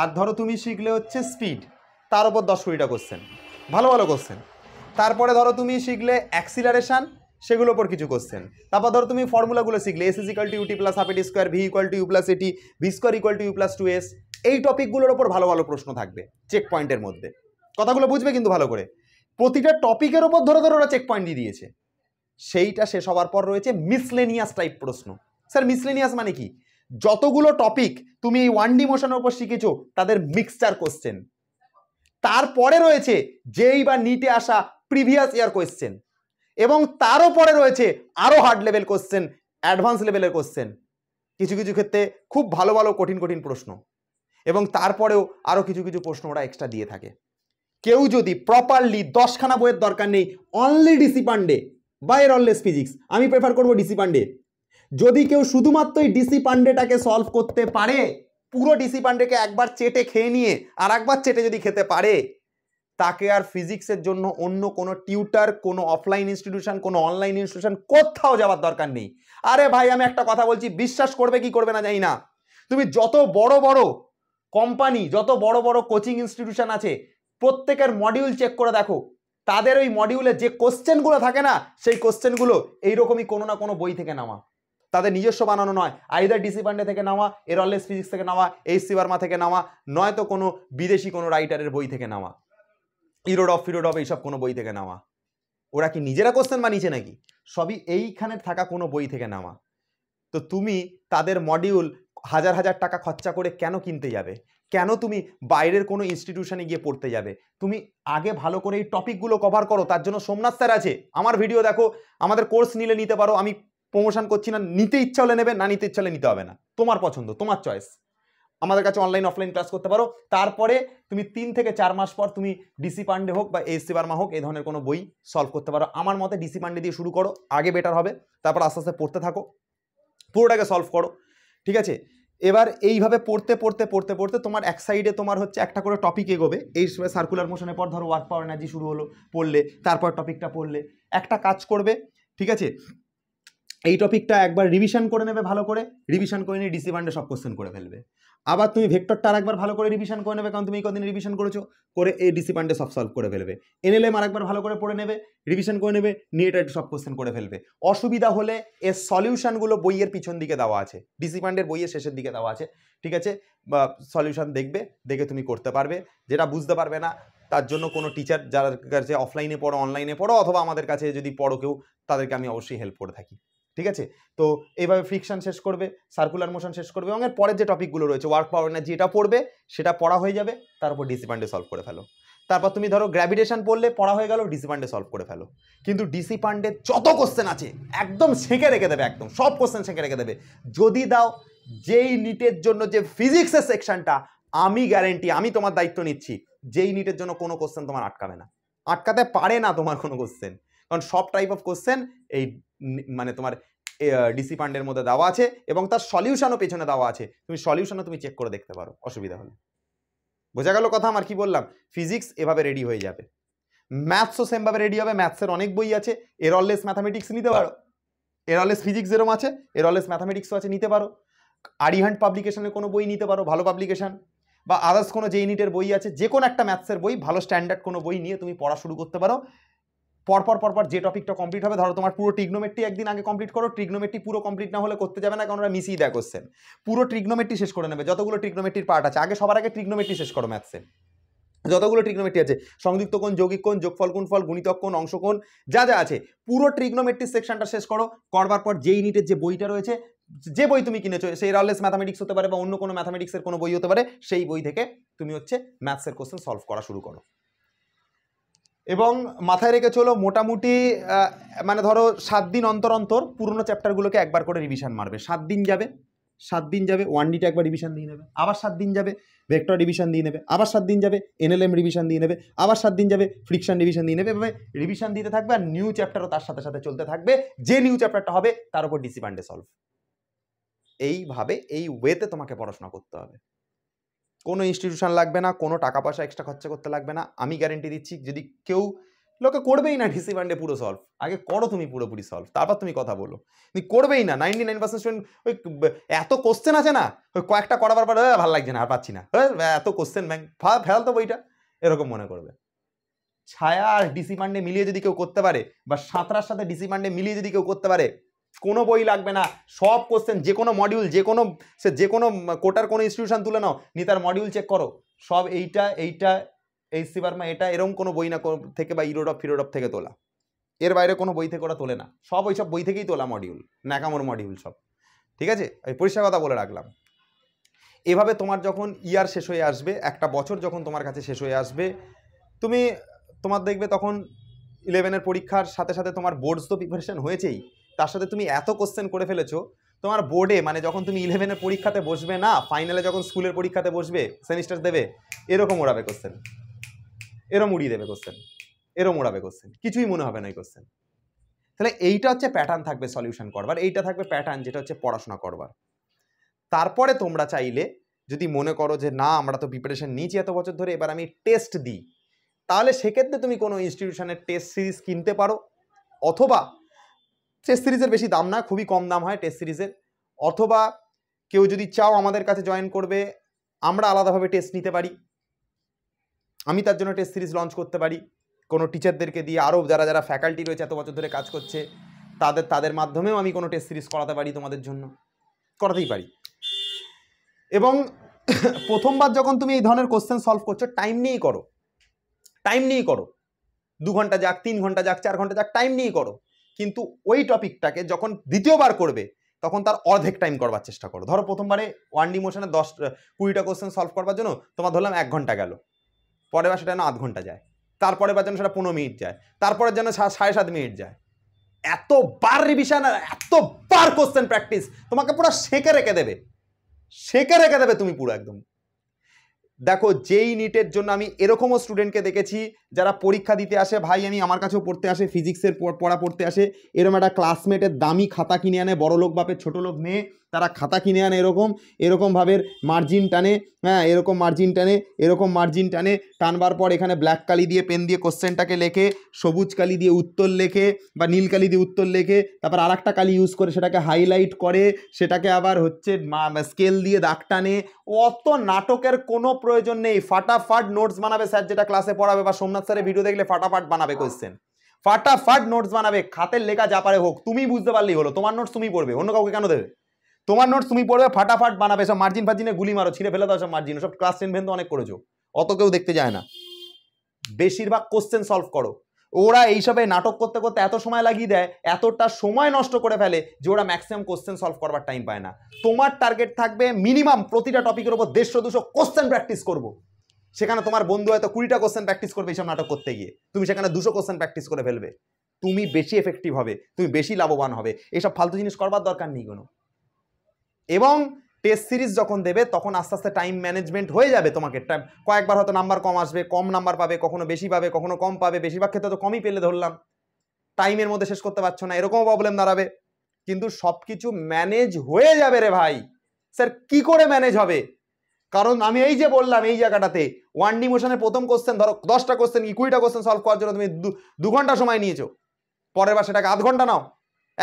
আর ধরো তুমি শিখলে হচ্ছে স্পিড তার ওপর দশ কুড়িটা কোশ্চেন ভালো ভালো কোশ্চেন তারপরে ধরো তুমি শিখলে অ্যাক্সিলারেশান সেগুলোর ওপর কিছু কোশ্চেন তারপর ধরো তুমি ফর্মুলাগুলো শিখলে s is equal to u t plus half a t square v equal to u plus a t v square equal to u plus two s এই টপিকগুলোর ওপর ভালো ভালো প্রশ্ন থাকবে চেক পয়েন্টের মধ্যে কথাগুলো বুঝবে কিন্তু ভালো করে প্রতিটা টপিকের ওপর ধরে ধরে ওরা চেক পয়েন্ট দিয়ে দিয়েছে সেইটা শেষ হওয়ার পর রয়েছে মিসলেনিয়াস টাইপ প্রশ্ন স্যার মিসলেনিয়াস মানে কি যতগুলো টপিক তুমি এই ওয়ান ডি মোশনের ওপর শিখেছো তাদের মিক্সচার কোশ্চেন তারপরে রয়েছে যেই বা নিটে আসা প্রিভিয়াস ইয়ার কোয়েশ্চেন এবং তারও পরে রয়েছে আরও হার্ড লেভেল কোশ্চেন অ্যাডভান্স লেভেলের কোশ্চেন কিছু কিছু ক্ষেত্রে খুব ভালো ভালো কঠিন কঠিন প্রশ্ন এবং তারপরেও আরও কিছু কিছু প্রশ্ন ওরা এক্সট্রা দিয়ে থাকে কেউ যদি প্রপারলি দশখানা বইয়ের দরকার নেই অনলি ডিসি পান্ডে বা এর অললেস ফিজিক্স আমি প্রেফার করব ডিসি পান্ডে যদি কেউ শুধুমাত্র এই ডিসি পান্ডেটাকে সলভ করতে পারে পুরো ডিসি পান্ডেকে একবার চেটে খেয়ে নিয়ে আর একবার চেটে যদি খেতে পারে তাকে আর ফিজিক্সের জন্য অন্য কোনো টিউটার কোনো অফলাইন ইনস্টিটিউশন কোনো অনলাইন ইনস্টিটিউশন কোথাও যাওয়ার দরকার নেই আরে ভাই আমি একটা কথা বলছি বিশ্বাস করবে কি করবে না জানি না তুমি যত বড় বড় কোম্পানি যত বড় বড় কোচিং ইনস্টিটিউশন আছে প্রত্যেকের মডিউল চেক করে দেখো তাদের ওই মডিউলে যে কোশ্চেনগুলো থাকে না সেই কোশ্চেনগুলো এইরকমই কোনো না কোনো বই থেকে নেওয়া তাদের নিজস্ব বানানো নয় আইদার ডিসি পান্ডে থেকে নেওয়া এরলেস ফিজিক্স থেকে নেওয়া এইচ সি বার্মা থেকে নেওয়া নয়তো কোনো বিদেশি কোনো রাইটারের বই থেকে নেওয়া ইরোড অফ ফিরোড অফ এইসব কোনো বই থেকে নেওয়া ওরা কি নিজেরা কোশ্চেন বানিয়েছে নাকি সবই এইখানে থাকা কোনো বই থেকে নেওয়া তো তুমি তাদের মডিউল হাজার হাজার টাকা খরচা করে কেন কিনতে যাবে কেন তুমি বাইরের কোনো ইনস্টিটিউশনে গিয়ে পড়তে যাবে তুমি আগে ভালো করে এই টপিকগুলো কভার করো তার জন্য সোমনাথ স্যার আছে আমার ভিডিও দেখো আমাদের কোর্স নিলে নিতে পারো আমি প্রমোশন করছি না নিতে ইচ্ছা হলে নেবে না নিতে ইচ্ছা হলে নিতে হবে না তোমার পছন্দ তোমার চয়েস আমাদের কাছে অনলাইন অফলাইন ক্লাস করতে পারো তারপরে তুমি তিন থেকে চার মাস পর তুমি ডিসি পান্ডে হোক বা এসসি বার্মা হোক এই ধরনের কোনো বই সলভ করতে পারো আমার মতে ডিসি পান্ডে দিয়ে শুরু করো আগে বেটার হবে তারপর আস্তে আস্তে পড়তে থাকো পুরোটাকে সলভ করো ঠিক আছে এবার এইভাবে পড়তে পড়তে পড়তে পড়তে তোমার এক সাইডে তোমার হচ্ছে একটা করে টপিক এগোবে এই সার্কুলার মোশনের পর ধরো ওয়ার্ক পাওয়ার এনার্জি শুরু হলো পড়লে তারপর টপিকটা পড়লে একটা কাজ করবে ঠিক আছে এই টপিকটা একবার রিভিশন করে নেবে ভালো করে রিভিশন করে নিয়ে ডিসি বান্ডে সব কোশ্চেন করে ফেলবে আবার তুমি ভেক্টরটা আরেকবার ভালো করে রিভিশন করে নেবে কারণ তুমি কদিন রিভিশন করেছো করে এই ডিসিপ্লিনটা সব সলভ করে ফেলবে এনএলএম আরেকবার ভালো করে পড়ে নেবে রিভিশন করে নেবে নিয়ে এটা সব কোশ্চেন করে ফেলবে অসুবিধা হলে এর সলিউশনগুলো বইয়ের পিছন দিকে দেওয়া আছে ডিসিপ্লিনের বইয়ের শেষের দিকে দেওয়া আছে ঠিক আছে বা সলিউশন দেখবে দেখে তুমি করতে পারবে যেটা বুঝতে পারবে না তার জন্য কোনো টিচার যার কাছে অফলাইনে পড়ো অনলাইনে পড়ো অথবা আমাদের কাছে যদি পড়ো কেউ তাদেরকে আমি অবশ্যই হেল্প করে থাকি ঠিক আছে তো এইভাবে ফ্রিকশন শেষ করবে সার্কুলার মোশন শেষ করবে এবং এর পরের যে টপিকগুলো রয়েছে ওয়ার্ক পাওয়ার এনার্জি এটা পড়বে সেটা পড়া হয়ে যাবে তারপর ডিসিপান্ডে সলভ করে ফেলো তারপর তুমি ধরো গ্র্যাভিটেশন পড়লে পড়া হয়ে গেল ডিসিপান্ডে সলভ করে ফেলো কিন্তু ডিসিপান্ডে যত কোশ্চেন আছে একদম সেঁকে রেখে দেবে একদম সব কোশ্চেন সেঁকে রেখে দেবে যদি দাও যেই নিটের জন্য যে ফিজিক্সের সেকশনটা আমি গ্যারেন্টি আমি তোমার দায়িত্ব নিচ্ছি যেই নিটের জন্য কোনো কোশ্চেন তোমার আটকাবে না আটকাতে পারে না তোমার কোনো কোশ্চেন কারণ সব টাইপ অফ কোশ্চেন এই মানে তোমার ডিসি পান্ডের মধ্যে দেওয়া আছে এবং তার সলিউশনও পেছনে দেওয়া আছে তুমি সলিউশনও তুমি চেক করে দেখতে পারো অসুবিধা হলে বোঝা গেল কথা আমার কি বললাম ফিজিক্স এভাবে রেডি হয়ে যাবে ম্যাথসও সেমভাবে রেডি হবে ম্যাথসের অনেক বই আছে এরলেস ম্যাথামেটিক্স নিতে পারো এরলেস ফিজিক্স এরম আছে এরলেস ম্যাথামেটিক্সও আছে নিতে পারো আরিহান্ট পাবলিকেশনের কোনো বই নিতে পারো ভালো পাবলিকেশান বা আদার্স কোনো যে ইউনিটের বই আছে যে কোনো একটা ম্যাথসের বই ভালো স্ট্যান্ডার্ড কোনো বই নিয়ে তুমি পড়া শুরু করতে পারো পরপর পরপর যে টপিকটা কমপ্লিট হবে ধরো তোমার পুরো ট্রিগনোমেট্রি একদিন আগে কমপ্লিট করো ট্রিগনোমেট্রি পুরো কমপ্লিট না হলে করতে যাবে না কারণ ওরা মিসিয়ে দেয় কোশ্চেন পুরো ট্রিগনোমেট্রি শেষ করে নেবে যতগুলো ট্রিগনোমেট্রির পার্ট আছে আগে সবার আগে ট্রিগনোমেট্রি শেষ করো ম্যাথসে যতগুলো ট্রিগনোমেট্রি আছে সংযুক্ত কোণ যৌগিক কোণ যোগফল কোন ফল গুণিতক কোণ অংশকোণ যা যা আছে পুরো ট্রিগনোমেট্রি সেকশনটা শেষ করো করবার পর যে ইউনিটের যে বইটা রয়েছে যে বই তুমি কিনেছো সেই রলেস ম্যাথামেটিক্স হতে পারে বা অন্য কোনো ম্যাথামেটিক্সের কোনো বই হতে পারে সেই বই থেকে তুমি হচ্ছে ম্যাথসের কোশ্চেন সলভ করা শুরু করো এবং মাথায় রেখে চলো মোটামুটি মানে ধরো সাত দিন অন্তর অন্তর পুরনো চ্যাপ্টারগুলোকে একবার করে রিভিশন মারবে সাত দিন যাবে সাত দিন যাবে ওয়ান ডিটা একবার রিভিশন দিয়ে নেবে আবার সাত দিন যাবে ভেক্টর রিভিশন দিয়ে নেবে আবার সাত দিন যাবে এনএলএম রিভিশন দিয়ে নেবে আবার সাত দিন যাবে ফ্রিকশন রিভিশন দিয়ে নেবে এভাবে রিভিশন দিতে থাকবে আর নিউ চ্যাপ্টারও তার সাথে সাথে চলতে থাকবে যে নিউ চ্যাপ্টারটা হবে তার উপর ডিসিপান্ডে সলভ এইভাবে এই ওয়েতে তোমাকে পড়াশোনা করতে হবে কোনো ইনস্টিটিউশন লাগবে না কোনো টাকা পয়সা এক্সট্রা খরচা করতে লাগবে না আমি গ্যারেন্টি দিচ্ছি যদি কেউ লোকে করবেই না ডিসি ফান্ডে পুরো সলভ আগে করো তুমি পুরোপুরি সলভ তারপর তুমি কথা বলো তুমি করবেই না নাইনটি নাইন পার্সেন্ট স্টুডেন্ট ওই এত কোশ্চেন আছে না ওই কয়েকটা করাবার পরে ভালো লাগছে না আর পাচ্ছি না এত কোশ্চেন ব্যাংক ফেল তো বইটা এরকম মনে করবে ছায়া আর ডিসি ফান্ডে মিলিয়ে যদি কেউ করতে পারে বা সাঁতরার সাথে ডিসি ফান্ডে মিলিয়ে যদি কেউ করতে পারে কোনো বই লাগবে না সব কোশ্চেন যে কোনো মডিউল যে কোনো সে যে কোনো কোটার কোনো ইনস্টিটিউশন তুলে নাও নি তার মডিউল চেক করো সব এইটা এইটা এই সি বার্মা এটা এরম কোনো বই না থেকে বা ইউরোডপ ফিরোডপ থেকে তোলা এর বাইরে কোনো বই থেকে ওরা তোলে না সব ওই সব বই থেকেই তোলা মডিউল ন্যাকামোর মডিউল সব ঠিক আছে ওই পরিষ্কার কথা বলে রাখলাম এভাবে তোমার যখন ইয়ার শেষ হয়ে আসবে একটা বছর যখন তোমার কাছে শেষ হয়ে আসবে তুমি তোমার দেখবে তখন ইলেভেনের পরীক্ষার সাথে সাথে তোমার বোর্ডস তো প্রিপারেশান হয়েছেই তার সাথে তুমি এত কোশ্চেন করে ফেলেছো তোমার বোর্ডে মানে যখন তুমি ইলেভেনের পরীক্ষাতে বসবে না ফাইনালে যখন স্কুলের পরীক্ষাতে বসবে সেমিস্টার দেবে এরকম ওড়াবে কোশ্চেন এরম উড়িয়ে দেবে কোশ্চেন এরম ওড়াবে কোশ্চেন কিছুই মনে হবে না এই কোশ্চেন তাহলে এইটা হচ্ছে প্যাটার্ন থাকবে সলিউশন করবার এইটা থাকবে প্যাটার্ন যেটা হচ্ছে পড়াশোনা করবার তারপরে তোমরা চাইলে যদি মনে করো যে না আমরা তো প্রিপারেশন নিয়েছি এত বছর ধরে এবার আমি টেস্ট দিই তাহলে সেক্ষেত্রে তুমি কোনো ইনস্টিটিউশনের টেস্ট সিরিজ কিনতে পারো অথবা টেস্ট সিরিজের বেশি দাম না খুবই কম দাম হয় টেস্ট সিরিজের অথবা কেউ যদি চাও আমাদের কাছে জয়েন করবে আমরা আলাদাভাবে টেস্ট নিতে পারি আমি তার জন্য টেস্ট সিরিজ লঞ্চ করতে পারি কোনো টিচারদেরকে দিয়ে আরও যারা যারা ফ্যাকাল্টি রয়েছে এত বছর ধরে কাজ করছে তাদের তাদের মাধ্যমেও আমি কোনো টেস্ট সিরিজ করাতে পারি তোমাদের জন্য করাতেই পারি এবং প্রথমবার যখন তুমি এই ধরনের কোশ্চেন সলভ করছো টাইম নিয়েই করো টাইম নিয়েই করো দু ঘন্টা যাক তিন ঘন্টা যাক চার ঘন্টা যাক টাইম নিয়েই করো কিন্তু ওই টপিকটাকে যখন দ্বিতীয়বার করবে তখন তার অর্ধেক টাইম করবার চেষ্টা করো ধরো প্রথমবারে ওয়ান ডিমোশনে দশ কুড়িটা কোশ্চেন সলভ করবার জন্য তোমার ধরলাম এক ঘন্টা গেল পরে বার সেটা যেন আধ ঘন্টা যায় তারপরে বার যেন সেটা পনেরো মিনিট যায় তারপরে যেন সাড়ে সাত মিনিট যায় এতবার রিভিশন আর এতবার কোশ্চেন প্র্যাকটিস তোমাকে পুরো সেঁকে রেখে দেবে সেঁকে রেখে দেবে তুমি পুরো একদম দেখো যেই নিটের জন্য আমি এরকমও স্টুডেন্টকে দেখেছি যারা পরীক্ষা দিতে আসে ভাই আমি আমার কাছেও পড়তে আসে ফিজিক্সের পড়া পড়তে আসে এরকম একটা ক্লাসমেটের দামি খাতা কিনে আনে বড়ো লোক বাপের ছোটো লোক মেয়ে তারা খাতা কিনে আনে এরকম এরকমভাবে মার্জিন টানে হ্যাঁ এরকম মার্জিন টানে এরকম মার্জিন টানে টানবার পর এখানে ব্ল্যাক কালি দিয়ে পেন দিয়ে কোশ্চেনটাকে লেখে সবুজ কালি দিয়ে উত্তর লেখে বা নীল কালি দিয়ে উত্তর লেখে তারপর আর একটা কালি ইউজ করে সেটাকে হাইলাইট করে সেটাকে আবার হচ্ছে স্কেল দিয়ে দাগ টানে অত নাটকের কোনো প্রয়োজন নেই ফাটাফাট নোটস বানাবে স্যার যেটা ক্লাসে পড়াবে বা সোমনাথ স্যারের ভিডিও দেখলে ফাটাফাট বানাবে কোশ্চেন ফাটাফাট নোটস বানাবে খাতের লেখা যা পারে হোক তুমি বুঝতে পারলেই হলো তোমার নোটস তুমি পড়বে অন্য কাউকে কেন দেবে তোমার নোট তুমি পড়বে ফাটাফাট বানাবে সব মার্জিন ফার্জিনে গুলি মারো ছিঁড়ে ফেলে দাও সব মার্জিন সব ক্লাস টেন ভেন তো অনেক করেছো অত কেউ দেখতে যায় না বেশিরভাগ কোশ্চেন সলভ করো ওরা এইসবে নাটক করতে করতে এত সময় লাগিয়ে দেয় এতটা সময় নষ্ট করে ফেলে যে ওরা ম্যাক্সিমাম কোশ্চেন সলভ করবার টাইম পায় না তোমার টার্গেট থাকবে মিনিমাম প্রতিটা টপিকের ওপর দেড়শো দুশো কোশ্চেন প্র্যাকটিস করব। সেখানে তোমার বন্ধু হয়তো কুড়িটা কোশ্চেন প্র্যাকটিস করবে এইসব নাটক করতে গিয়ে তুমি সেখানে দুশো কোশ্চেন প্র্যাকটিস করে ফেলবে তুমি বেশি এফেক্টিভ হবে তুমি বেশি লাভবান হবে এইসব ফালতু জিনিস করবার দরকার নেই কোনো এবং টেস্ট সিরিজ যখন দেবে তখন আস্তে আস্তে টাইম ম্যানেজমেন্ট হয়ে যাবে তোমাকে টাইম কয়েকবার হয়তো নাম্বার কম আসবে কম নাম্বার পাবে কখনো বেশি পাবে কখনো কম পাবে বেশিরভাগ ক্ষেত্রে তো কমই পেলে ধরলাম টাইমের মধ্যে শেষ করতে পারছো না এরকমও প্রবলেম দাঁড়াবে কিন্তু সব কিছু ম্যানেজ হয়ে যাবে রে ভাই স্যার কি করে ম্যানেজ হবে কারণ আমি এই যে বললাম এই জায়গাটাতে ওয়ান ডি মোশনের প্রথম কোশ্চেন ধরো দশটা কোশ্চেন কি কুড়িটা কোশ্চেন সলভ করার জন্য তুমি দু ঘন্টা সময় নিয়েছো পরের বার সেটাকে আধ ঘন্টা নাও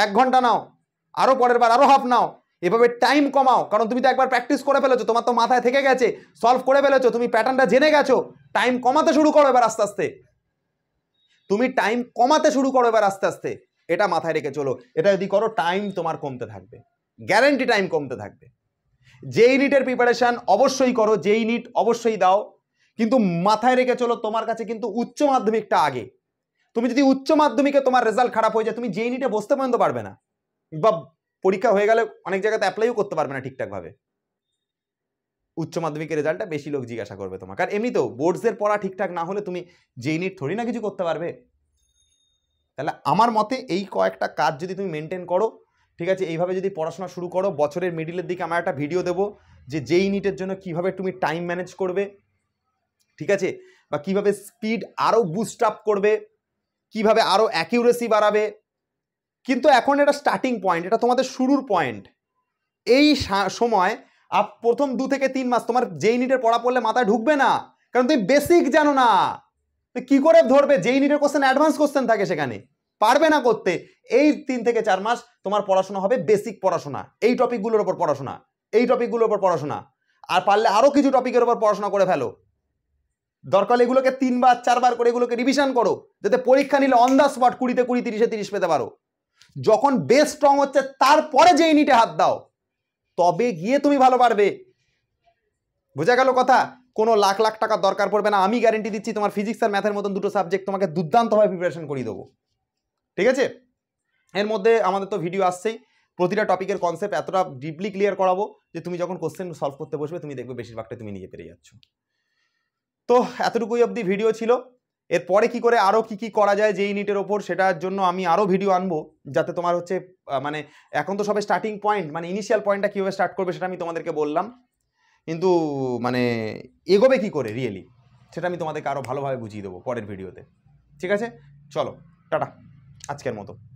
এক ঘন্টা নাও আরও পরের বার আরও হাফ নাও এভাবে টাইম কমাও কারণ তুমি তো একবার প্র্যাকটিস করে ফেলেছো তোমার তো মাথায় থেকে গেছে সলভ করে ফেলেছো তুমি প্যাটার্নটা জেনে গেছো টাইম কমাতে শুরু করো এবার আস্তে আস্তে তুমি টাইম কমাতে শুরু করো এবার আস্তে আস্তে এটা মাথায় রেখে চলো এটা যদি করো টাইম তোমার কমতে থাকবে গ্যারেন্টি টাইম কমতে থাকবে যেই নিটের প্রিপারেশান অবশ্যই করো যেই নিট অবশ্যই দাও কিন্তু মাথায় রেখে চলো তোমার কাছে কিন্তু উচ্চ মাধ্যমিকটা আগে তুমি যদি উচ্চ মাধ্যমিকে তোমার রেজাল্ট খারাপ হয়ে যায় তুমি যেই নিটে বসতে পর্যন্ত পারবে না বা পরীক্ষা হয়ে গেলে অনেক জায়গাতে অ্যাপ্লাইও করতে পারবে না ঠিকঠাকভাবে উচ্চ মাধ্যমিকের রেজাল্টটা বেশি লোক জিজ্ঞাসা করবে তোমাকে আর এমনিতেও বোর্ডসের পড়া ঠিকঠাক না হলে তুমি যেই নিট থরি না কিছু করতে পারবে তাহলে আমার মতে এই কয়েকটা কাজ যদি তুমি মেনটেন করো ঠিক আছে এইভাবে যদি পড়াশোনা শুরু করো বছরের মিডিলের দিকে আমার একটা ভিডিও দেবো যে যে নিটের জন্য কিভাবে তুমি টাইম ম্যানেজ করবে ঠিক আছে বা কিভাবে স্পিড আরও বুস্ট আপ করবে কিভাবে আরও অ্যাকিউরেসি বাড়াবে কিন্তু এখন এটা স্টার্টিং পয়েন্ট এটা তোমাদের শুরুর পয়েন্ট এই সময় আপ প্রথম দু থেকে তিন মাস তোমার যেই নিটের পড়া পড়লে মাথায় ঢুকবে না কারণ তুমি বেসিক জানো না কি করে ধরবে যেই নিটের কোশ্চেন অ্যাডভান্স কোশ্চেন থাকে সেখানে পারবে না করতে এই তিন থেকে চার মাস তোমার পড়াশোনা হবে বেসিক পড়াশোনা এই টপিকগুলোর ওপর পড়াশোনা এই টপিকগুলোর ওপর পড়াশোনা আর পারলে আরও কিছু টপিকের ওপর পড়াশোনা করে ফেলো দরকার এগুলোকে তিনবার চারবার করে এগুলোকে রিভিশন করো যাতে পরীক্ষা নিলে অন দ্য স্পট কুড়িতে কুড়ি তিরিশে তিরিশ পেতে পারো যখন বেশ স্ট্রং হচ্ছে তারপরে যে ইনিটে হাত দাও তবে গিয়ে তুমি ভালো পারবে বোঝা গেল কথা কোনো লাখ লাখ টাকা দরকার পড়বে না আমি গ্যারেন্টি দিচ্ছি তোমার ফিজিক্স আর ম্যাথের মতন দুটো সাবজেক্ট তোমাকে দুর্দান্তভাবে প্রিপারেশন করিয়ে দেবো ঠিক আছে এর মধ্যে আমাদের তো ভিডিও আসছেই প্রতিটা টপিকের কনসেপ্ট এতটা ডিপলি ক্লিয়ার করাবো যে তুমি যখন কোশ্চেন সলভ করতে বসবে তুমি দেখবে বেশিরভাগটা তুমি নিজে পেরে যাচ্ছ তো এতটুকুই অবধি ভিডিও ছিল এরপরে কি করে আরও কি কি করা যায় জেই নিটের ওপর সেটার জন্য আমি আরও ভিডিও আনবো যাতে তোমার হচ্ছে মানে এখন তো সবে স্টার্টিং পয়েন্ট মানে ইনিশিয়াল পয়েন্টটা কীভাবে স্টার্ট করবে সেটা আমি তোমাদেরকে বললাম কিন্তু মানে এগোবে কি করে রিয়েলি সেটা আমি তোমাদেরকে আরও ভালোভাবে বুঝিয়ে দেবো পরের ভিডিওতে ঠিক আছে চলো টাটা আজকের মতো